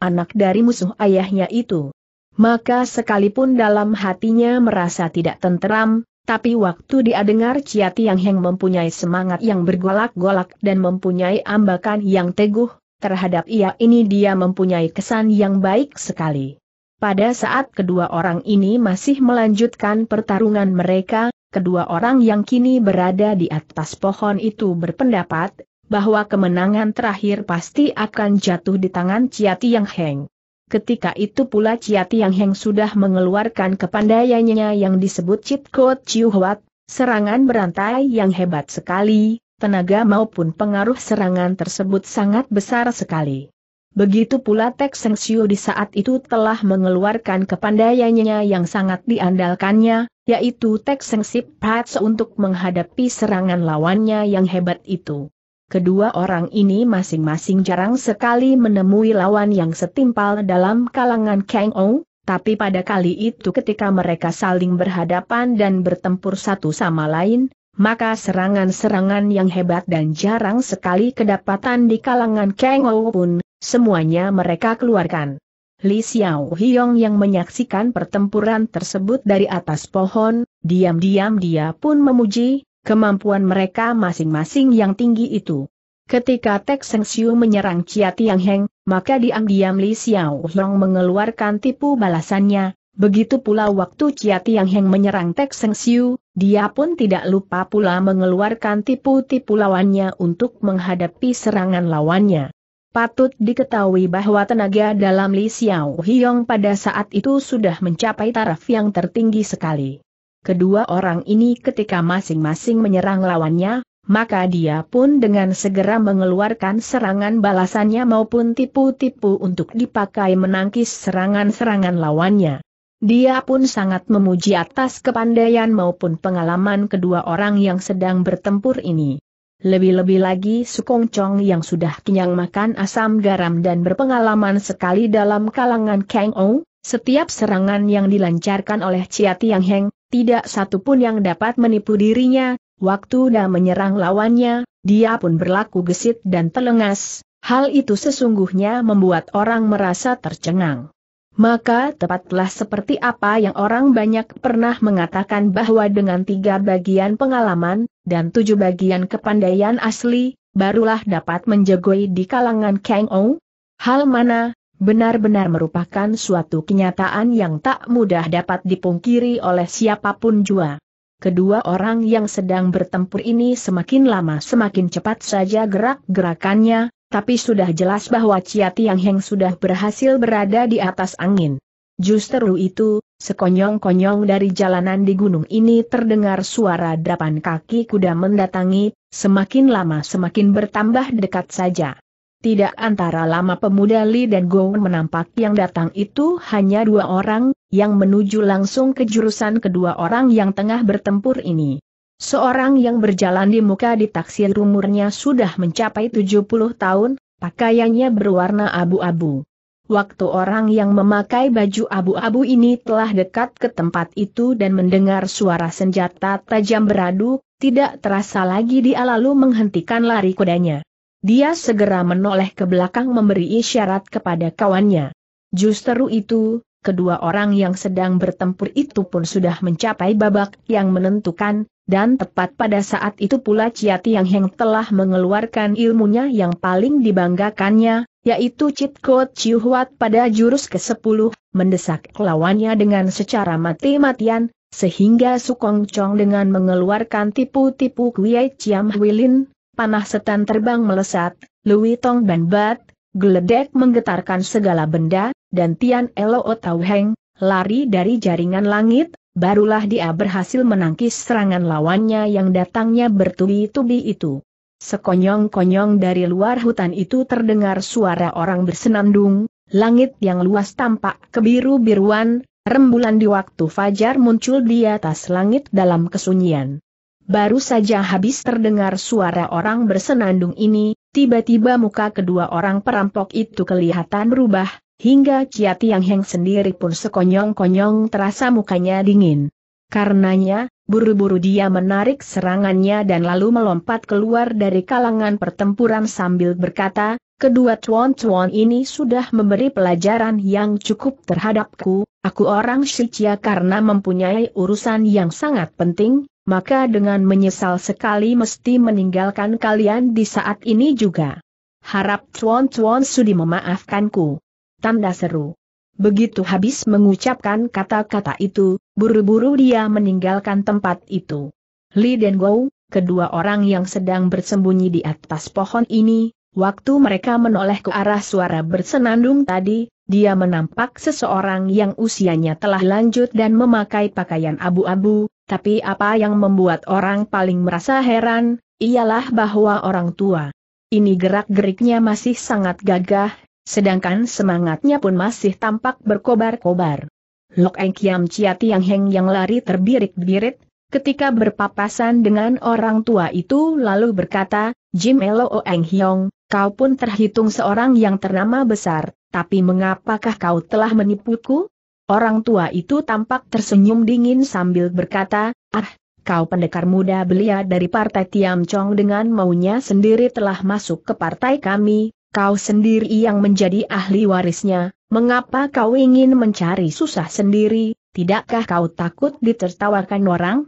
anak dari musuh ayahnya itu. Maka sekalipun dalam hatinya merasa tidak tenteram, tapi waktu dia dengar Chia Tiang Heng mempunyai semangat yang bergolak-golak dan mempunyai ambakan yang teguh, terhadap ia ini dia mempunyai kesan yang baik sekali. Pada saat kedua orang ini masih melanjutkan pertarungan mereka, kedua orang yang kini berada di atas pohon itu berpendapat, bahwa kemenangan terakhir pasti akan jatuh di tangan Chia Tiang Heng. Ketika itu pula Chia Tiang Heng sudah mengeluarkan kepandaiannya yang disebut Chit Code Chiu Huat, serangan berantai yang hebat sekali, tenaga maupun pengaruh serangan tersebut sangat besar sekali. Begitu pula Tek Seng Siu di saat itu telah mengeluarkan kepandaiannya yang sangat diandalkannya, yaitu Tek Seng Sip Pats untuk menghadapi serangan lawannya yang hebat itu kedua orang ini masing-masing jarang sekali menemui lawan yang setimpal dalam kalangan Kang Ou, tapi pada kali itu ketika mereka saling berhadapan dan bertempur satu sama lain, maka serangan-serangan yang hebat dan jarang sekali kedapatan di kalangan Kang Ou pun, semuanya mereka keluarkan. Li Xiao Hiong yang menyaksikan pertempuran tersebut dari atas pohon, diam-diam dia pun memuji, kemampuan mereka masing-masing yang tinggi itu. Ketika Tek Seng Siu menyerang Chia Tiang Heng, maka diam-diam Li Xiao Hong mengeluarkan tipu balasannya, begitu pula waktu Chia Tiang Heng menyerang Tek Seng Siu, dia pun tidak lupa pula mengeluarkan tipu-tipu lawannya untuk menghadapi serangan lawannya. Patut diketahui bahwa tenaga dalam Li Xiao Hiong pada saat itu sudah mencapai taraf yang tertinggi sekali. Kedua orang ini ketika masing-masing menyerang lawannya, maka dia pun dengan segera mengeluarkan serangan balasannya maupun tipu-tipu untuk dipakai menangkis serangan-serangan lawannya. Dia pun sangat memuji atas kepandaian maupun pengalaman kedua orang yang sedang bertempur ini. Lebih-lebih lagi Sukong Chong yang sudah kenyang makan asam garam dan berpengalaman sekali dalam kalangan Kang Ong, setiap serangan yang dilancarkan oleh Chia Tiang Heng, tidak satu pun yang dapat menipu dirinya, waktu dah menyerang lawannya, dia pun berlaku gesit dan telengas, hal itu sesungguhnya membuat orang merasa tercengang. Maka tepatlah seperti apa yang orang banyak pernah mengatakan bahwa dengan tiga bagian pengalaman, dan tujuh bagian kepandaian asli, barulah dapat menjegoi di kalangan Kang Ong. Hal mana, benar-benar merupakan suatu kenyataan yang tak mudah dapat dipungkiri oleh siapapun jua. Kedua orang yang sedang bertempur ini semakin lama semakin cepat saja gerak-gerakannya, tapi sudah jelas bahwa Chia Tiang Heng sudah berhasil berada di atas angin. Justru itu, sekonyong-konyong dari jalanan di gunung ini terdengar suara derapan kaki kuda mendatangi, semakin lama semakin bertambah dekat saja. Tidak antara lama pemuda Li dan Gong menampak yang datang itu hanya dua orang, yang menuju langsung ke jurusan kedua orang yang tengah bertempur ini. Seorang yang berjalan di muka ditaksir umurnya sudah mencapai 70 tahun, pakaiannya berwarna abu-abu. Waktu orang yang memakai baju abu-abu ini telah dekat ke tempat itu dan mendengar suara senjata tajam beradu, tidak terasa lagi dia lalu menghentikan lari kudanya. Dia segera menoleh ke belakang memberi isyarat kepada kawannya. Justru itu, kedua orang yang sedang bertempur itu pun sudah mencapai babak yang menentukan, dan tepat pada saat itu pula Chia Yang Heng telah mengeluarkan ilmunya yang paling dibanggakannya, yaitu Chit Kot Chiu Huat pada jurus ke-10, mendesak lawannya dengan secara mati-matian, sehingga Sukong Chong dengan mengeluarkan tipu-tipu Kuei Chiam Huilin, panah setan terbang melesat, Lui Tong Ban Bat, geledek menggetarkan segala benda, dan Tian Elo Tau Heng, lari dari jaringan langit, barulah dia berhasil menangkis serangan lawannya yang datangnya bertubi-tubi itu. Sekonyong-konyong dari luar hutan itu terdengar suara orang bersenandung, langit yang luas tampak kebiru-biruan, rembulan di waktu fajar muncul di atas langit dalam kesunyian. Baru saja habis terdengar suara orang bersenandung ini, tiba-tiba muka kedua orang perampok itu kelihatan berubah, hingga Chia Tiang Heng sendiri pun sekonyong-konyong terasa mukanya dingin. Karenanya, buru-buru dia menarik serangannya dan lalu melompat keluar dari kalangan pertempuran sambil berkata, Kedua cuan-cuan ini sudah memberi pelajaran yang cukup terhadapku, aku orang Shichia karena mempunyai urusan yang sangat penting, maka dengan menyesal sekali mesti meninggalkan kalian di saat ini juga. Harap tuan-tuan Sudi memaafkanku. Tanda seru. Begitu habis mengucapkan kata-kata itu, buru-buru dia meninggalkan tempat itu. Li dan Gou, kedua orang yang sedang bersembunyi di atas pohon ini, waktu mereka menoleh ke arah suara bersenandung tadi, dia menampak seseorang yang usianya telah lanjut dan memakai pakaian abu-abu, tapi apa yang membuat orang paling merasa heran, ialah bahwa orang tua. Ini gerak-geriknya masih sangat gagah, sedangkan semangatnya pun masih tampak berkobar-kobar. Lok Eng Kiam Chia Tiang Heng yang lari terbirit-birit, ketika berpapasan dengan orang tua itu lalu berkata, Jim Elo Eng Hiong, kau pun terhitung seorang yang ternama besar, tapi mengapakah kau telah menipuku? Orang tua itu tampak tersenyum dingin sambil berkata, ah, kau pendekar muda belia dari partai Tiam Chong dengan maunya sendiri telah masuk ke partai kami, kau sendiri yang menjadi ahli warisnya, mengapa kau ingin mencari susah sendiri, tidakkah kau takut ditertawakan orang?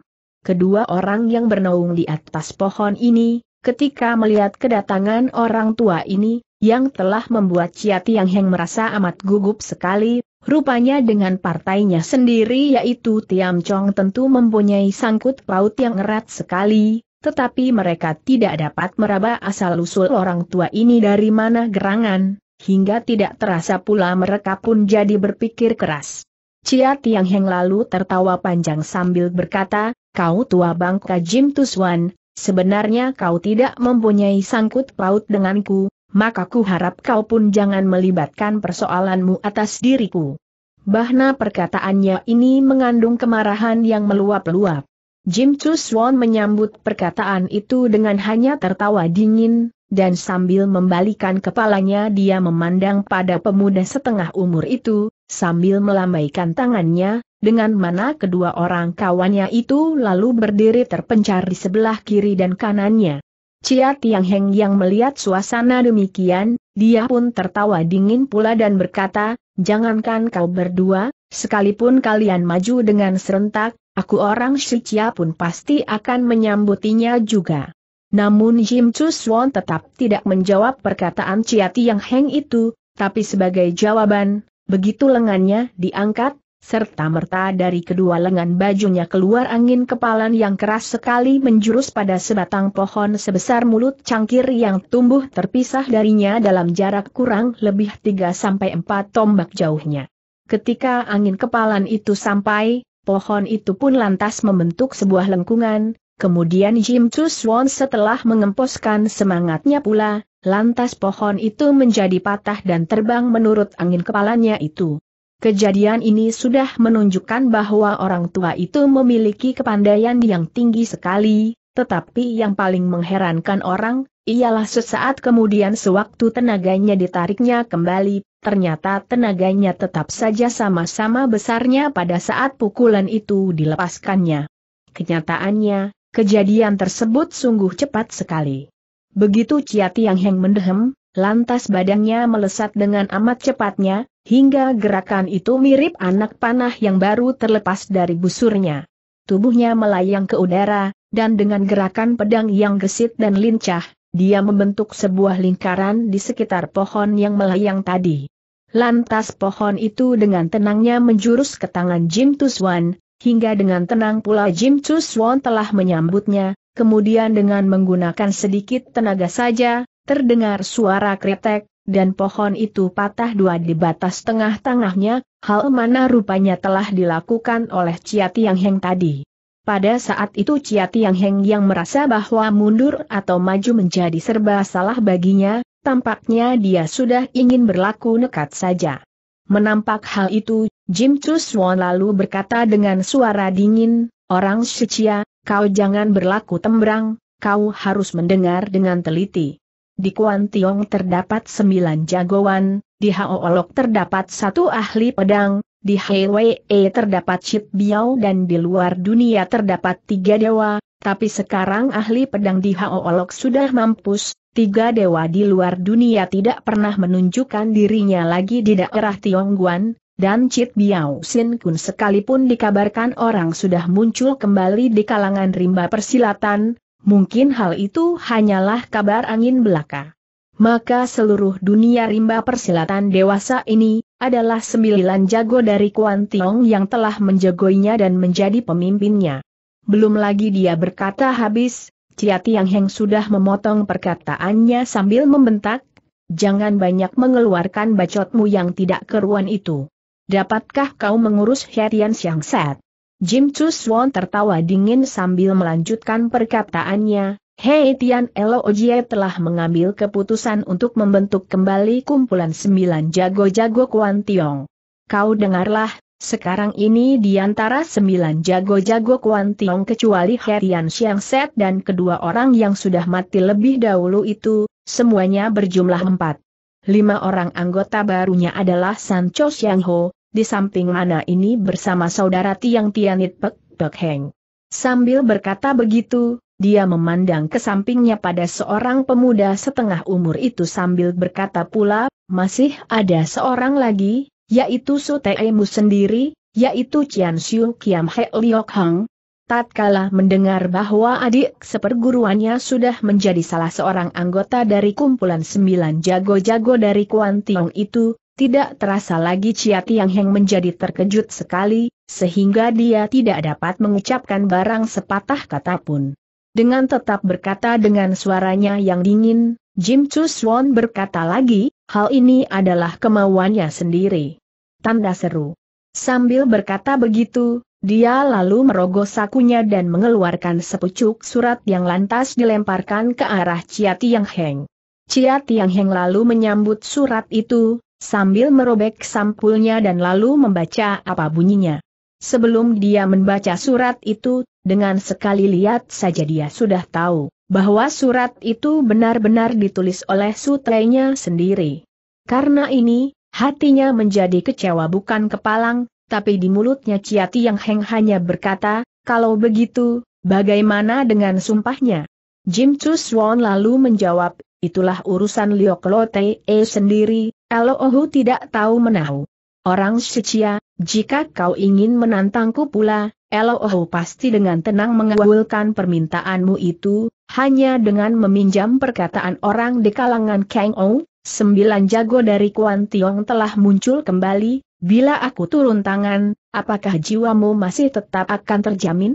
Kedua orang yang bernaung di atas pohon ini, ketika melihat kedatangan orang tua ini, yang telah membuat Chia Tiang Heng merasa amat gugup sekali, Rupanya dengan partainya sendiri yaitu Tiam Chong tentu mempunyai sangkut paut yang erat sekali, tetapi mereka tidak dapat meraba asal-usul orang tua ini dari mana gerangan, hingga tidak terasa pula mereka pun jadi berpikir keras. Cia Tiang Heng lalu tertawa panjang sambil berkata, kau tua bangka Jim Tuswan, sebenarnya kau tidak mempunyai sangkut paut denganku, maka ku harap kau pun jangan melibatkan persoalanmu atas diriku. Bahna perkataannya ini mengandung kemarahan yang meluap-luap. Jim Chu Swan menyambut perkataan itu dengan hanya tertawa dingin, dan sambil membalikan kepalanya dia memandang pada pemuda setengah umur itu, sambil melambaikan tangannya, dengan mana kedua orang kawannya itu lalu berdiri terpencar di sebelah kiri dan kanannya. Cia Tiang Heng yang melihat suasana demikian, dia pun tertawa dingin pula dan berkata, jangankan kau berdua, sekalipun kalian maju dengan serentak, aku orang Cia pun pasti akan menyambutinya juga. Namun Jim Chuswon tetap tidak menjawab perkataan Cia Tiang Heng itu, tapi sebagai jawaban, begitu lengannya diangkat, serta merta dari kedua lengan bajunya keluar angin kepalan yang keras sekali menjurus pada sebatang pohon sebesar mulut cangkir yang tumbuh terpisah darinya dalam jarak kurang lebih 3-4 tombak jauhnya. Ketika angin kepalan itu sampai, pohon itu pun lantas membentuk sebuah lengkungan, Kemudian Jim Chuswon setelah mengemposkan semangatnya pula, lantas pohon itu menjadi patah dan terbang menurut angin kepalanya itu. Kejadian ini sudah menunjukkan bahwa orang tua itu memiliki kepandaian yang tinggi sekali, tetapi yang paling mengherankan orang, ialah sesaat kemudian sewaktu tenaganya ditariknya kembali, ternyata tenaganya tetap saja sama-sama besarnya pada saat pukulan itu dilepaskannya. Kenyataannya, kejadian tersebut sungguh cepat sekali. Begitu Ciati Tiang Heng mendehem, Lantas badannya melesat dengan amat cepatnya, hingga gerakan itu mirip anak panah yang baru terlepas dari busurnya. Tubuhnya melayang ke udara, dan dengan gerakan pedang yang gesit dan lincah, dia membentuk sebuah lingkaran di sekitar pohon yang melayang tadi. Lantas pohon itu dengan tenangnya menjurus ke tangan Jim Tuswan, hingga dengan tenang pula Jim Tuswan telah menyambutnya, kemudian dengan menggunakan sedikit tenaga saja, Terdengar suara kretek, dan pohon itu patah dua di batas tengah-tengahnya, hal mana rupanya telah dilakukan oleh Chia Tiang Heng tadi. Pada saat itu Chia Tiang Heng yang merasa bahwa mundur atau maju menjadi serba salah baginya, tampaknya dia sudah ingin berlaku nekat saja. Menampak hal itu, Jim Chuswon lalu berkata dengan suara dingin, Orang Shichia, kau jangan berlaku tembrang, kau harus mendengar dengan teliti di Kuan Tiong terdapat sembilan jagoan, di Olok terdapat satu ahli pedang, di Hwee terdapat Chip Biao dan di luar dunia terdapat tiga dewa, tapi sekarang ahli pedang di Olok sudah mampus, tiga dewa di luar dunia tidak pernah menunjukkan dirinya lagi di daerah Tiongguan, dan Chit Biao Sin Kun sekalipun dikabarkan orang sudah muncul kembali di kalangan rimba persilatan, Mungkin hal itu hanyalah kabar angin belaka. Maka seluruh dunia rimba persilatan dewasa ini, adalah sembilan jago dari Kuan Tiong yang telah menjagoinya dan menjadi pemimpinnya. Belum lagi dia berkata habis, Cia Tiang Heng sudah memotong perkataannya sambil membentak, jangan banyak mengeluarkan bacotmu yang tidak keruan itu. Dapatkah kau mengurus Hetian Siang Set? Jim Chuswon tertawa dingin sambil melanjutkan perkataannya, Hei Tian Elo Ojie telah mengambil keputusan untuk membentuk kembali kumpulan sembilan jago-jago Kuan Tiong. Kau dengarlah, sekarang ini di antara sembilan jago-jago Kuan Tiong kecuali Tian Xiang Set dan kedua orang yang sudah mati lebih dahulu itu, semuanya berjumlah empat. Lima orang anggota barunya adalah Sancho Xiang Ho, di samping mana ini bersama saudara Tiang Tianit Pek Pek Heng. Sambil berkata begitu, dia memandang ke sampingnya pada seorang pemuda setengah umur itu sambil berkata pula, masih ada seorang lagi, yaitu Suteimu sendiri, yaitu Cian Siu Kiam He Liok Hang. Tatkala mendengar bahwa adik seperguruannya sudah menjadi salah seorang anggota dari kumpulan sembilan jago-jago dari Kuan itu, tidak terasa lagi Chia Tiang Heng menjadi terkejut sekali, sehingga dia tidak dapat mengucapkan barang sepatah kata pun. Dengan tetap berkata dengan suaranya yang dingin, Jim Chu Swon berkata lagi, hal ini adalah kemauannya sendiri. Tanda seru. Sambil berkata begitu, dia lalu merogoh sakunya dan mengeluarkan sepucuk surat yang lantas dilemparkan ke arah Chia Tiang Heng. Chia Tiang Heng lalu menyambut surat itu, sambil merobek sampulnya dan lalu membaca apa bunyinya. Sebelum dia membaca surat itu, dengan sekali lihat saja dia sudah tahu bahwa surat itu benar-benar ditulis oleh sutrenya sendiri. Karena ini, hatinya menjadi kecewa bukan kepalang, tapi di mulutnya Ciati yang Heng hanya berkata, kalau begitu, bagaimana dengan sumpahnya? Jim Chu lalu menjawab, itulah urusan Liok Lote e sendiri, Elohu tidak tahu menahu. Orang Sicia, jika kau ingin menantangku pula, Elohu pasti dengan tenang mengabulkan permintaanmu itu, hanya dengan meminjam perkataan orang di kalangan Kang Ou, sembilan jago dari Kuan Tiong telah muncul kembali, bila aku turun tangan, apakah jiwamu masih tetap akan terjamin?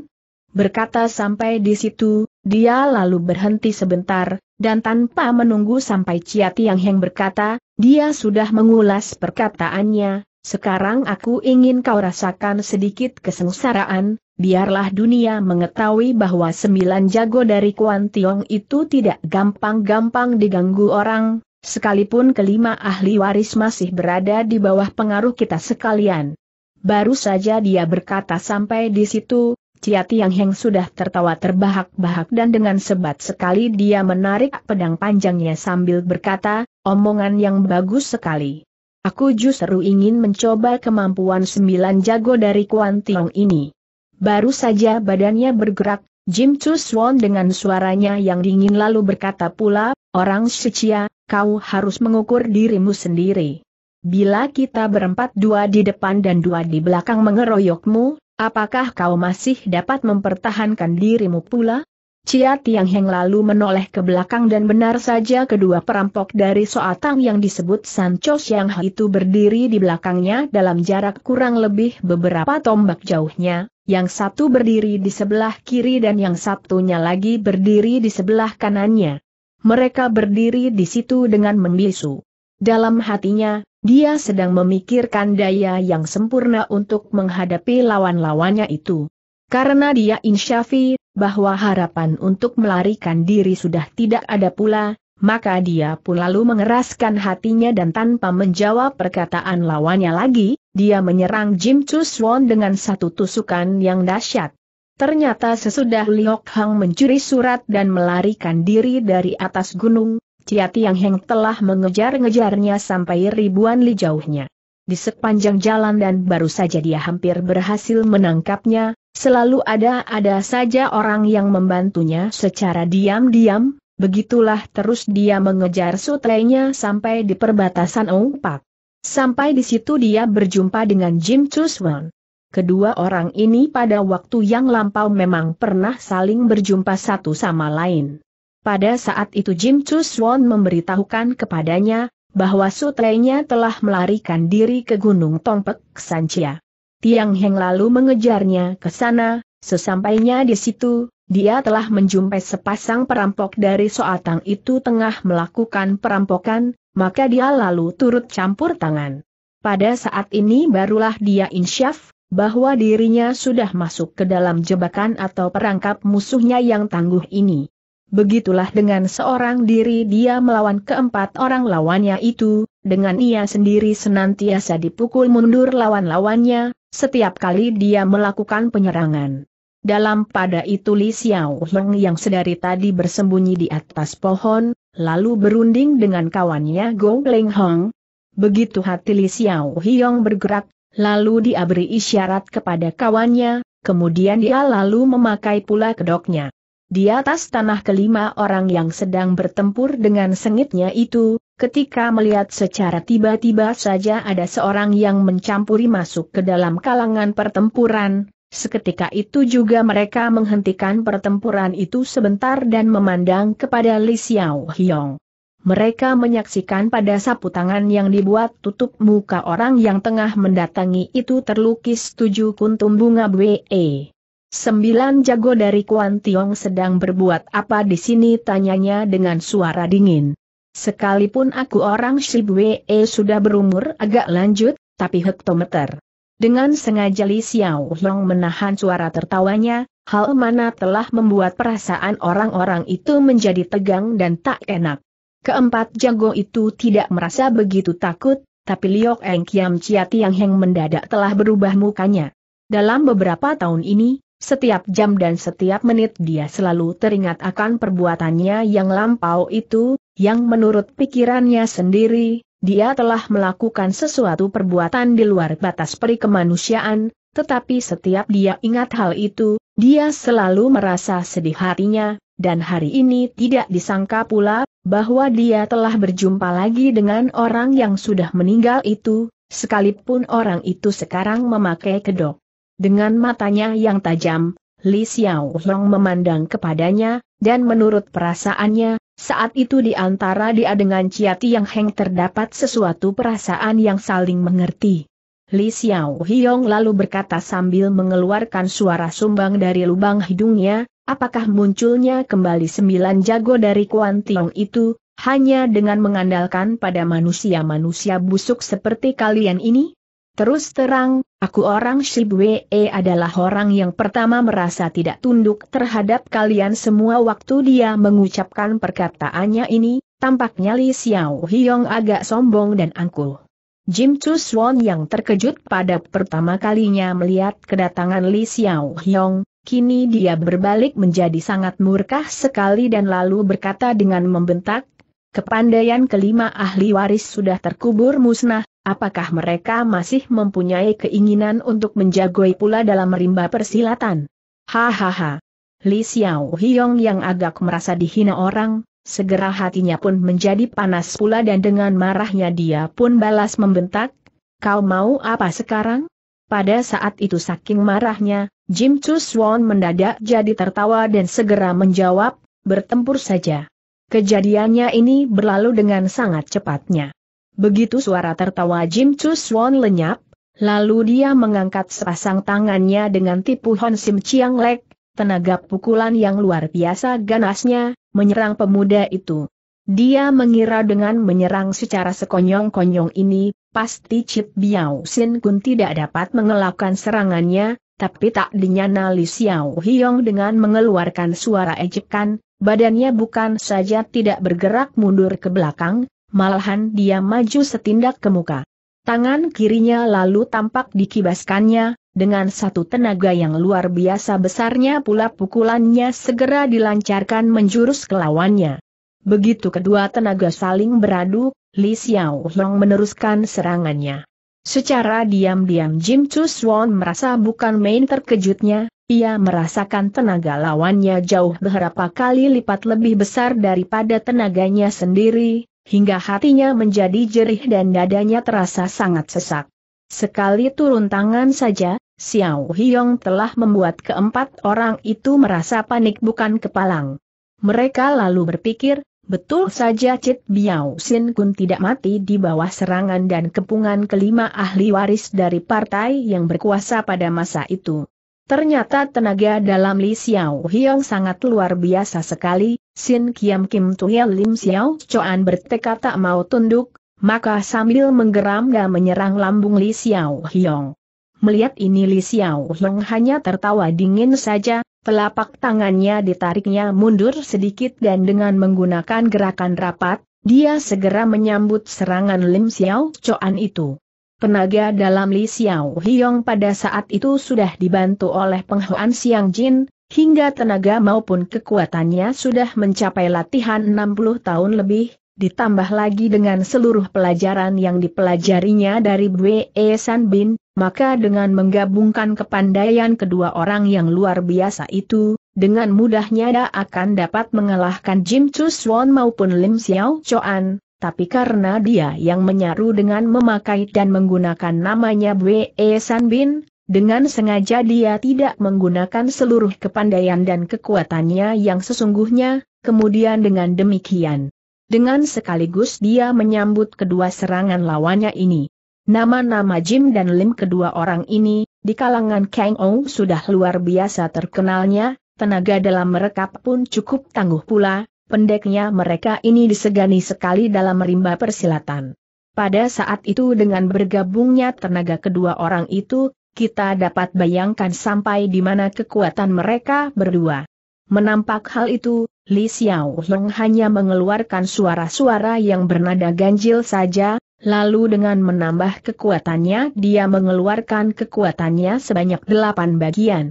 Berkata sampai di situ, dia lalu berhenti sebentar, dan tanpa menunggu sampai Ciati Tiang Heng berkata, dia sudah mengulas perkataannya, sekarang aku ingin kau rasakan sedikit kesengsaraan, biarlah dunia mengetahui bahwa sembilan jago dari Kuan Tiong itu tidak gampang-gampang diganggu orang, sekalipun kelima ahli waris masih berada di bawah pengaruh kita sekalian. Baru saja dia berkata sampai di situ, Cia Tiang Heng sudah tertawa terbahak-bahak dan dengan sebat sekali dia menarik pedang panjangnya sambil berkata, omongan yang bagus sekali. Aku justru ingin mencoba kemampuan sembilan jago dari Kuan Tiong ini. Baru saja badannya bergerak, Jim Chu Swon dengan suaranya yang dingin lalu berkata pula, orang secia, kau harus mengukur dirimu sendiri. Bila kita berempat dua di depan dan dua di belakang mengeroyokmu, Apakah kau masih dapat mempertahankan dirimu pula? Cia Tiang Heng lalu menoleh ke belakang dan benar saja kedua perampok dari Soatang yang disebut Sancho Siang itu berdiri di belakangnya dalam jarak kurang lebih beberapa tombak jauhnya, yang satu berdiri di sebelah kiri dan yang satunya lagi berdiri di sebelah kanannya. Mereka berdiri di situ dengan membisu. Dalam hatinya, dia sedang memikirkan daya yang sempurna untuk menghadapi lawan-lawannya itu. Karena dia insyafi, bahwa harapan untuk melarikan diri sudah tidak ada pula, maka dia pun lalu mengeraskan hatinya dan tanpa menjawab perkataan lawannya lagi, dia menyerang Jim Chuswon dengan satu tusukan yang dahsyat. Ternyata sesudah Liok Hang mencuri surat dan melarikan diri dari atas gunung, Cia Tiang Heng telah mengejar-ngejarnya sampai ribuan li jauhnya. Di sepanjang jalan dan baru saja dia hampir berhasil menangkapnya, selalu ada-ada saja orang yang membantunya secara diam-diam, begitulah terus dia mengejar sutrenya sampai di perbatasan Oumpak. Sampai di situ dia berjumpa dengan Jim Chuswan. Kedua orang ini pada waktu yang lampau memang pernah saling berjumpa satu sama lain. Pada saat itu Jim Chuswon memberitahukan kepadanya, bahwa sutrenya telah melarikan diri ke Gunung Tongpek, Sanchia. Tiang Heng lalu mengejarnya ke sana, sesampainya di situ, dia telah menjumpai sepasang perampok dari Soatang itu tengah melakukan perampokan, maka dia lalu turut campur tangan. Pada saat ini barulah dia insyaf, bahwa dirinya sudah masuk ke dalam jebakan atau perangkap musuhnya yang tangguh ini. Begitulah dengan seorang diri dia melawan keempat orang lawannya itu, dengan ia sendiri senantiasa dipukul mundur lawan-lawannya, setiap kali dia melakukan penyerangan. Dalam pada itu Li Xiao Heng yang sedari tadi bersembunyi di atas pohon, lalu berunding dengan kawannya Go Leng Hong. Begitu hati Li Xiao Hiong bergerak, lalu dia beri isyarat kepada kawannya, kemudian dia lalu memakai pula kedoknya. Di atas tanah kelima orang yang sedang bertempur dengan sengitnya itu, ketika melihat secara tiba-tiba saja ada seorang yang mencampuri masuk ke dalam kalangan pertempuran, seketika itu juga mereka menghentikan pertempuran itu sebentar dan memandang kepada Li Xiao Hiong. Mereka menyaksikan pada sapu tangan yang dibuat tutup muka orang yang tengah mendatangi itu terlukis tujuh kuntum bunga BE. Sembilan jago dari Kuan Tiong sedang berbuat apa di sini tanyanya dengan suara dingin. Sekalipun aku orang Shibwe sudah berumur agak lanjut, tapi hektometer. Dengan sengaja Li Xiao Long menahan suara tertawanya, hal mana telah membuat perasaan orang-orang itu menjadi tegang dan tak enak. Keempat jago itu tidak merasa begitu takut, tapi Liok Eng Kiam Chia Tiang Heng mendadak telah berubah mukanya. Dalam beberapa tahun ini, setiap jam dan setiap menit dia selalu teringat akan perbuatannya yang lampau itu, yang menurut pikirannya sendiri, dia telah melakukan sesuatu perbuatan di luar batas peri kemanusiaan, tetapi setiap dia ingat hal itu, dia selalu merasa sedih hatinya, dan hari ini tidak disangka pula, bahwa dia telah berjumpa lagi dengan orang yang sudah meninggal itu, sekalipun orang itu sekarang memakai kedok. Dengan matanya yang tajam, Li Xiao Long memandang kepadanya, dan menurut perasaannya, saat itu di antara dia dengan Chia Tiang Heng terdapat sesuatu perasaan yang saling mengerti. Li Xiao Hiong lalu berkata sambil mengeluarkan suara sumbang dari lubang hidungnya, apakah munculnya kembali sembilan jago dari Kuan Tiong itu, hanya dengan mengandalkan pada manusia-manusia busuk seperti kalian ini? Terus terang, aku orang Shibwe e adalah orang yang pertama merasa tidak tunduk terhadap kalian semua waktu dia mengucapkan perkataannya ini, tampaknya Li Xiao Hiong agak sombong dan angkuh. Jim Chu Swan yang terkejut pada pertama kalinya melihat kedatangan Li Xiao Hiong, kini dia berbalik menjadi sangat murkah sekali dan lalu berkata dengan membentak, Kepandaian kelima ahli waris sudah terkubur musnah, Apakah mereka masih mempunyai keinginan untuk menjagoi pula dalam rimba persilatan? Hahaha. Li Xiao Hiong yang agak merasa dihina orang, segera hatinya pun menjadi panas pula dan dengan marahnya dia pun balas membentak, kau mau apa sekarang? Pada saat itu saking marahnya, Jim Chu Swan mendadak jadi tertawa dan segera menjawab, bertempur saja. Kejadiannya ini berlalu dengan sangat cepatnya. Begitu suara tertawa Jim Chuswon lenyap, lalu dia mengangkat sepasang tangannya dengan tipu Hon Sim Chiang Lek, tenaga pukulan yang luar biasa ganasnya, menyerang pemuda itu. Dia mengira dengan menyerang secara sekonyong-konyong ini, pasti Chip Biao Sin Kun tidak dapat mengelakkan serangannya, tapi tak dinyana Li Xiao Hiong dengan mengeluarkan suara ejekan, badannya bukan saja tidak bergerak mundur ke belakang, malahan dia maju setindak ke muka. Tangan kirinya lalu tampak dikibaskannya, dengan satu tenaga yang luar biasa besarnya pula pukulannya segera dilancarkan menjurus ke lawannya. Begitu kedua tenaga saling beradu, Li Xiao Long meneruskan serangannya. Secara diam-diam Jim Chu Swan merasa bukan main terkejutnya, ia merasakan tenaga lawannya jauh beberapa kali lipat lebih besar daripada tenaganya sendiri, hingga hatinya menjadi jerih dan dadanya terasa sangat sesak. Sekali turun tangan saja, Xiao Hiyong telah membuat keempat orang itu merasa panik bukan kepalang. Mereka lalu berpikir, Betul saja Cit Biao Sin Kun tidak mati di bawah serangan dan kepungan kelima ahli waris dari partai yang berkuasa pada masa itu. Ternyata tenaga dalam Li Xiao Hiong sangat luar biasa sekali, Sin Kiam Kim Tuhel Lim Xiao Choan bertekad tak mau tunduk, maka sambil menggeram dan menyerang lambung Li Xiao Hiong. Melihat ini Li Xiao Hiong hanya tertawa dingin saja, telapak tangannya ditariknya mundur sedikit dan dengan menggunakan gerakan rapat, dia segera menyambut serangan Lim Xiao Choan itu. Tenaga dalam Li Xiao Hiong pada saat itu sudah dibantu oleh penghuan Siang Jin, hingga tenaga maupun kekuatannya sudah mencapai latihan 60 tahun lebih, ditambah lagi dengan seluruh pelajaran yang dipelajarinya dari Bwe e San Bin, maka dengan menggabungkan kepandaian kedua orang yang luar biasa itu, dengan mudahnya dia akan dapat mengalahkan Jim Chu Swan maupun Lim Xiao Choan, tapi karena dia yang menyaru dengan memakai dan menggunakan namanya Bwe Sanbin, dengan sengaja dia tidak menggunakan seluruh kepandaian dan kekuatannya yang sesungguhnya, kemudian dengan demikian. Dengan sekaligus dia menyambut kedua serangan lawannya ini. Nama-nama Jim dan Lim kedua orang ini, di kalangan Kang Ou sudah luar biasa terkenalnya, tenaga dalam mereka pun cukup tangguh pula, pendeknya mereka ini disegani sekali dalam rimba persilatan. Pada saat itu dengan bergabungnya tenaga kedua orang itu, kita dapat bayangkan sampai di mana kekuatan mereka berdua. Menampak hal itu, Li Xiao Long hanya mengeluarkan suara-suara yang bernada ganjil saja, lalu dengan menambah kekuatannya dia mengeluarkan kekuatannya sebanyak delapan bagian.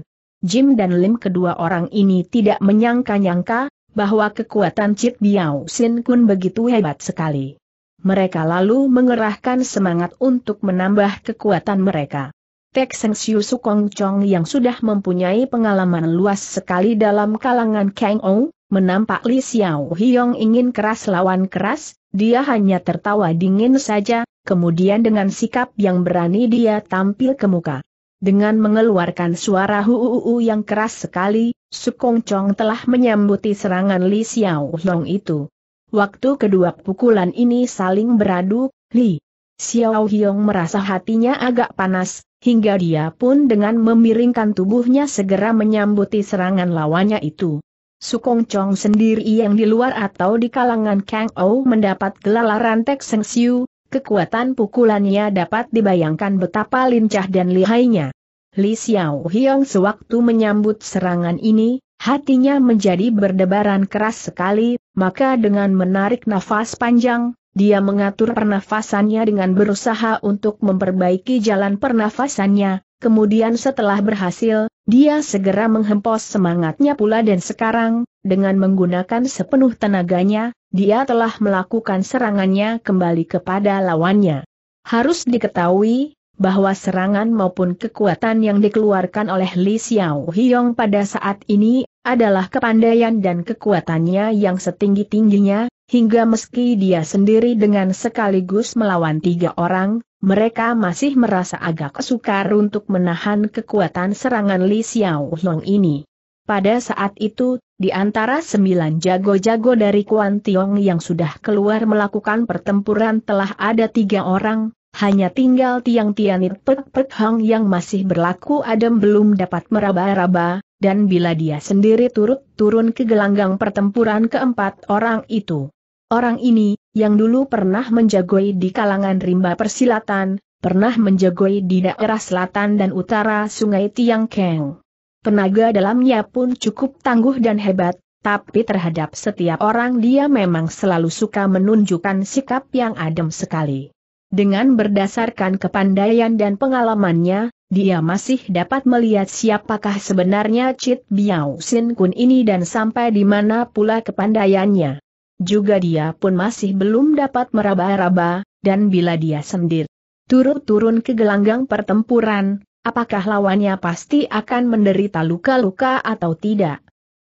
Jim dan Lim kedua orang ini tidak menyangka-nyangka, bahwa kekuatan Cip Biao Sin Kun begitu hebat sekali. Mereka lalu mengerahkan semangat untuk menambah kekuatan mereka. Tek Seng Siu Sukong Chong yang sudah mempunyai pengalaman luas sekali dalam kalangan Kang Ou, menampak Li Xiao Hiong ingin keras lawan keras, dia hanya tertawa dingin saja, kemudian dengan sikap yang berani dia tampil ke muka. Dengan mengeluarkan suara huuu yang keras sekali, Sukong Chong telah menyambuti serangan Li Xiao Long itu. Waktu kedua pukulan ini saling beradu, Li Xiao Hiong merasa hatinya agak panas, hingga dia pun dengan memiringkan tubuhnya segera menyambuti serangan lawannya itu. Sukong Chong sendiri yang di luar atau di kalangan Kang Ou mendapat gelaran Tek Seng Siu, Kekuatan pukulannya dapat dibayangkan betapa lincah dan lihainya. Li Xiao Hiong sewaktu menyambut serangan ini, hatinya menjadi berdebaran keras sekali, maka dengan menarik nafas panjang, dia mengatur pernafasannya dengan berusaha untuk memperbaiki jalan pernafasannya, kemudian setelah berhasil, dia segera menghempos semangatnya pula dan sekarang, dengan menggunakan sepenuh tenaganya, dia telah melakukan serangannya kembali kepada lawannya. Harus diketahui, bahwa serangan maupun kekuatan yang dikeluarkan oleh Li Xiao Hiong pada saat ini, adalah kepandaian dan kekuatannya yang setinggi-tingginya, hingga meski dia sendiri dengan sekaligus melawan tiga orang, mereka masih merasa agak sukar untuk menahan kekuatan serangan Li Xiao Long ini. Pada saat itu, di antara sembilan jago-jago dari Kuan Tiong yang sudah keluar melakukan pertempuran telah ada tiga orang, hanya tinggal Tiang Tianit Pek Pek Hang yang masih berlaku adem belum dapat meraba-raba, dan bila dia sendiri turut turun ke gelanggang pertempuran keempat orang itu. Orang ini, yang dulu pernah menjagoi di kalangan rimba persilatan, pernah menjagoi di daerah selatan dan utara sungai Tiang Keng. Tenaga dalamnya pun cukup tangguh dan hebat, tapi terhadap setiap orang dia memang selalu suka menunjukkan sikap yang adem sekali. Dengan berdasarkan kepandaian dan pengalamannya, dia masih dapat melihat siapakah sebenarnya Chit Biao Sin Kun ini dan sampai di mana pula kepandaiannya. Juga dia pun masih belum dapat meraba-raba, dan bila dia sendiri turut turun ke gelanggang pertempuran, apakah lawannya pasti akan menderita luka-luka atau tidak.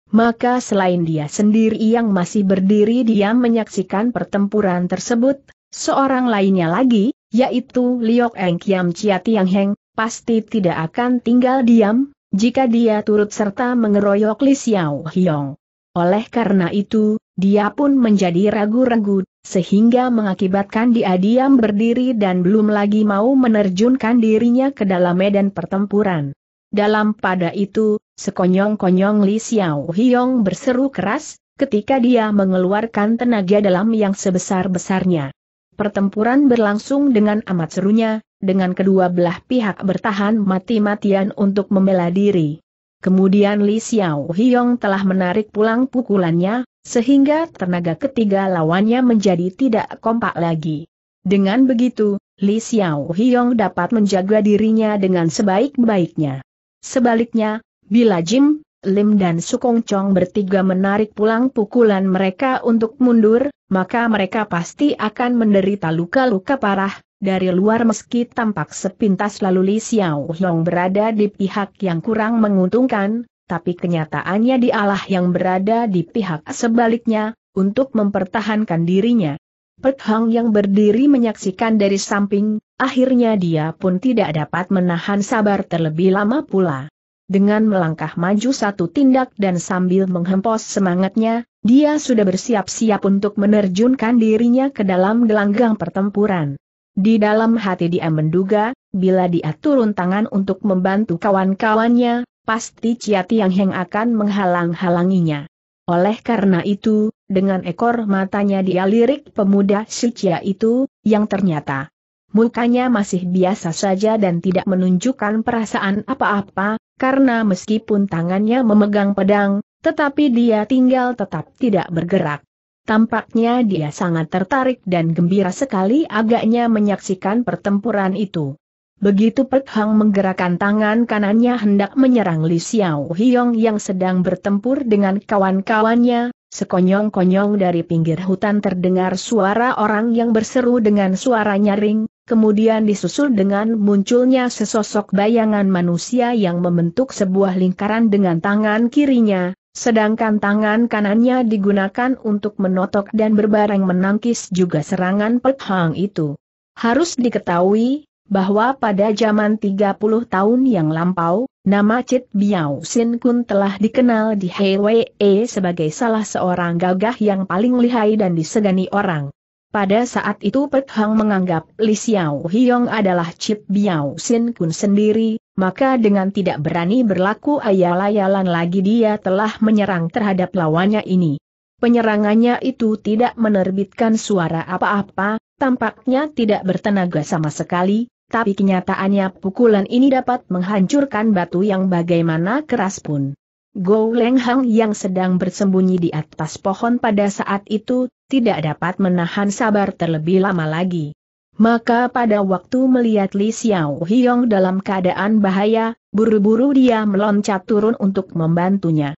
Maka selain dia sendiri yang masih berdiri diam menyaksikan pertempuran tersebut, seorang lainnya lagi, yaitu Liok Eng Kiam Chia Tiang Heng, pasti tidak akan tinggal diam, jika dia turut serta mengeroyok Li Xiao Hiong. Oleh karena itu, dia pun menjadi ragu-ragu, sehingga mengakibatkan dia diam berdiri dan belum lagi mau menerjunkan dirinya ke dalam medan pertempuran. Dalam pada itu, sekonyong-konyong Li Xiao Hiong berseru keras, ketika dia mengeluarkan tenaga dalam yang sebesar-besarnya. Pertempuran berlangsung dengan amat serunya, dengan kedua belah pihak bertahan mati-matian untuk membela diri. Kemudian Li Xiao Hiong telah menarik pulang pukulannya, sehingga tenaga ketiga lawannya menjadi tidak kompak lagi. Dengan begitu, Li Xiao Hiong dapat menjaga dirinya dengan sebaik-baiknya. Sebaliknya, bila Jim, Lim dan Sukong Chong bertiga menarik pulang pukulan mereka untuk mundur, maka mereka pasti akan menderita luka-luka parah, dari luar meski tampak sepintas lalu Li Xiao Hiong berada di pihak yang kurang menguntungkan, tapi kenyataannya dialah yang berada di pihak sebaliknya, untuk mempertahankan dirinya. Pek Hang yang berdiri menyaksikan dari samping, akhirnya dia pun tidak dapat menahan sabar terlebih lama pula. Dengan melangkah maju satu tindak dan sambil menghempos semangatnya, dia sudah bersiap-siap untuk menerjunkan dirinya ke dalam gelanggang pertempuran. Di dalam hati dia menduga, bila dia turun tangan untuk membantu kawan-kawannya, pasti Cia Tiang Heng akan menghalang-halanginya. Oleh karena itu, dengan ekor matanya dia lirik pemuda si Cia itu, yang ternyata mukanya masih biasa saja dan tidak menunjukkan perasaan apa-apa, karena meskipun tangannya memegang pedang, tetapi dia tinggal tetap tidak bergerak. Tampaknya dia sangat tertarik dan gembira sekali agaknya menyaksikan pertempuran itu. Begitu Pek Hang menggerakkan tangan kanannya hendak menyerang Li Xiao Hiong yang sedang bertempur dengan kawan-kawannya, sekonyong-konyong dari pinggir hutan terdengar suara orang yang berseru dengan suara nyaring, kemudian disusul dengan munculnya sesosok bayangan manusia yang membentuk sebuah lingkaran dengan tangan kirinya, sedangkan tangan kanannya digunakan untuk menotok dan berbareng menangkis juga serangan Pek Hang itu. Harus diketahui, bahwa pada zaman 30 tahun yang lampau, nama Cit Biao Sin Kun telah dikenal di Hei e sebagai salah seorang gagah yang paling lihai dan disegani orang. Pada saat itu Pek Hang menganggap Li Xiao Hiong adalah Cip Biao Sin Kun sendiri, maka dengan tidak berani berlaku ayal-ayalan lagi dia telah menyerang terhadap lawannya ini. Penyerangannya itu tidak menerbitkan suara apa-apa, tampaknya tidak bertenaga sama sekali, tapi kenyataannya pukulan ini dapat menghancurkan batu yang bagaimana keras pun. Go Leng Hang yang sedang bersembunyi di atas pohon pada saat itu, tidak dapat menahan sabar terlebih lama lagi. Maka pada waktu melihat Li Xiao Hiong dalam keadaan bahaya, buru-buru dia meloncat turun untuk membantunya.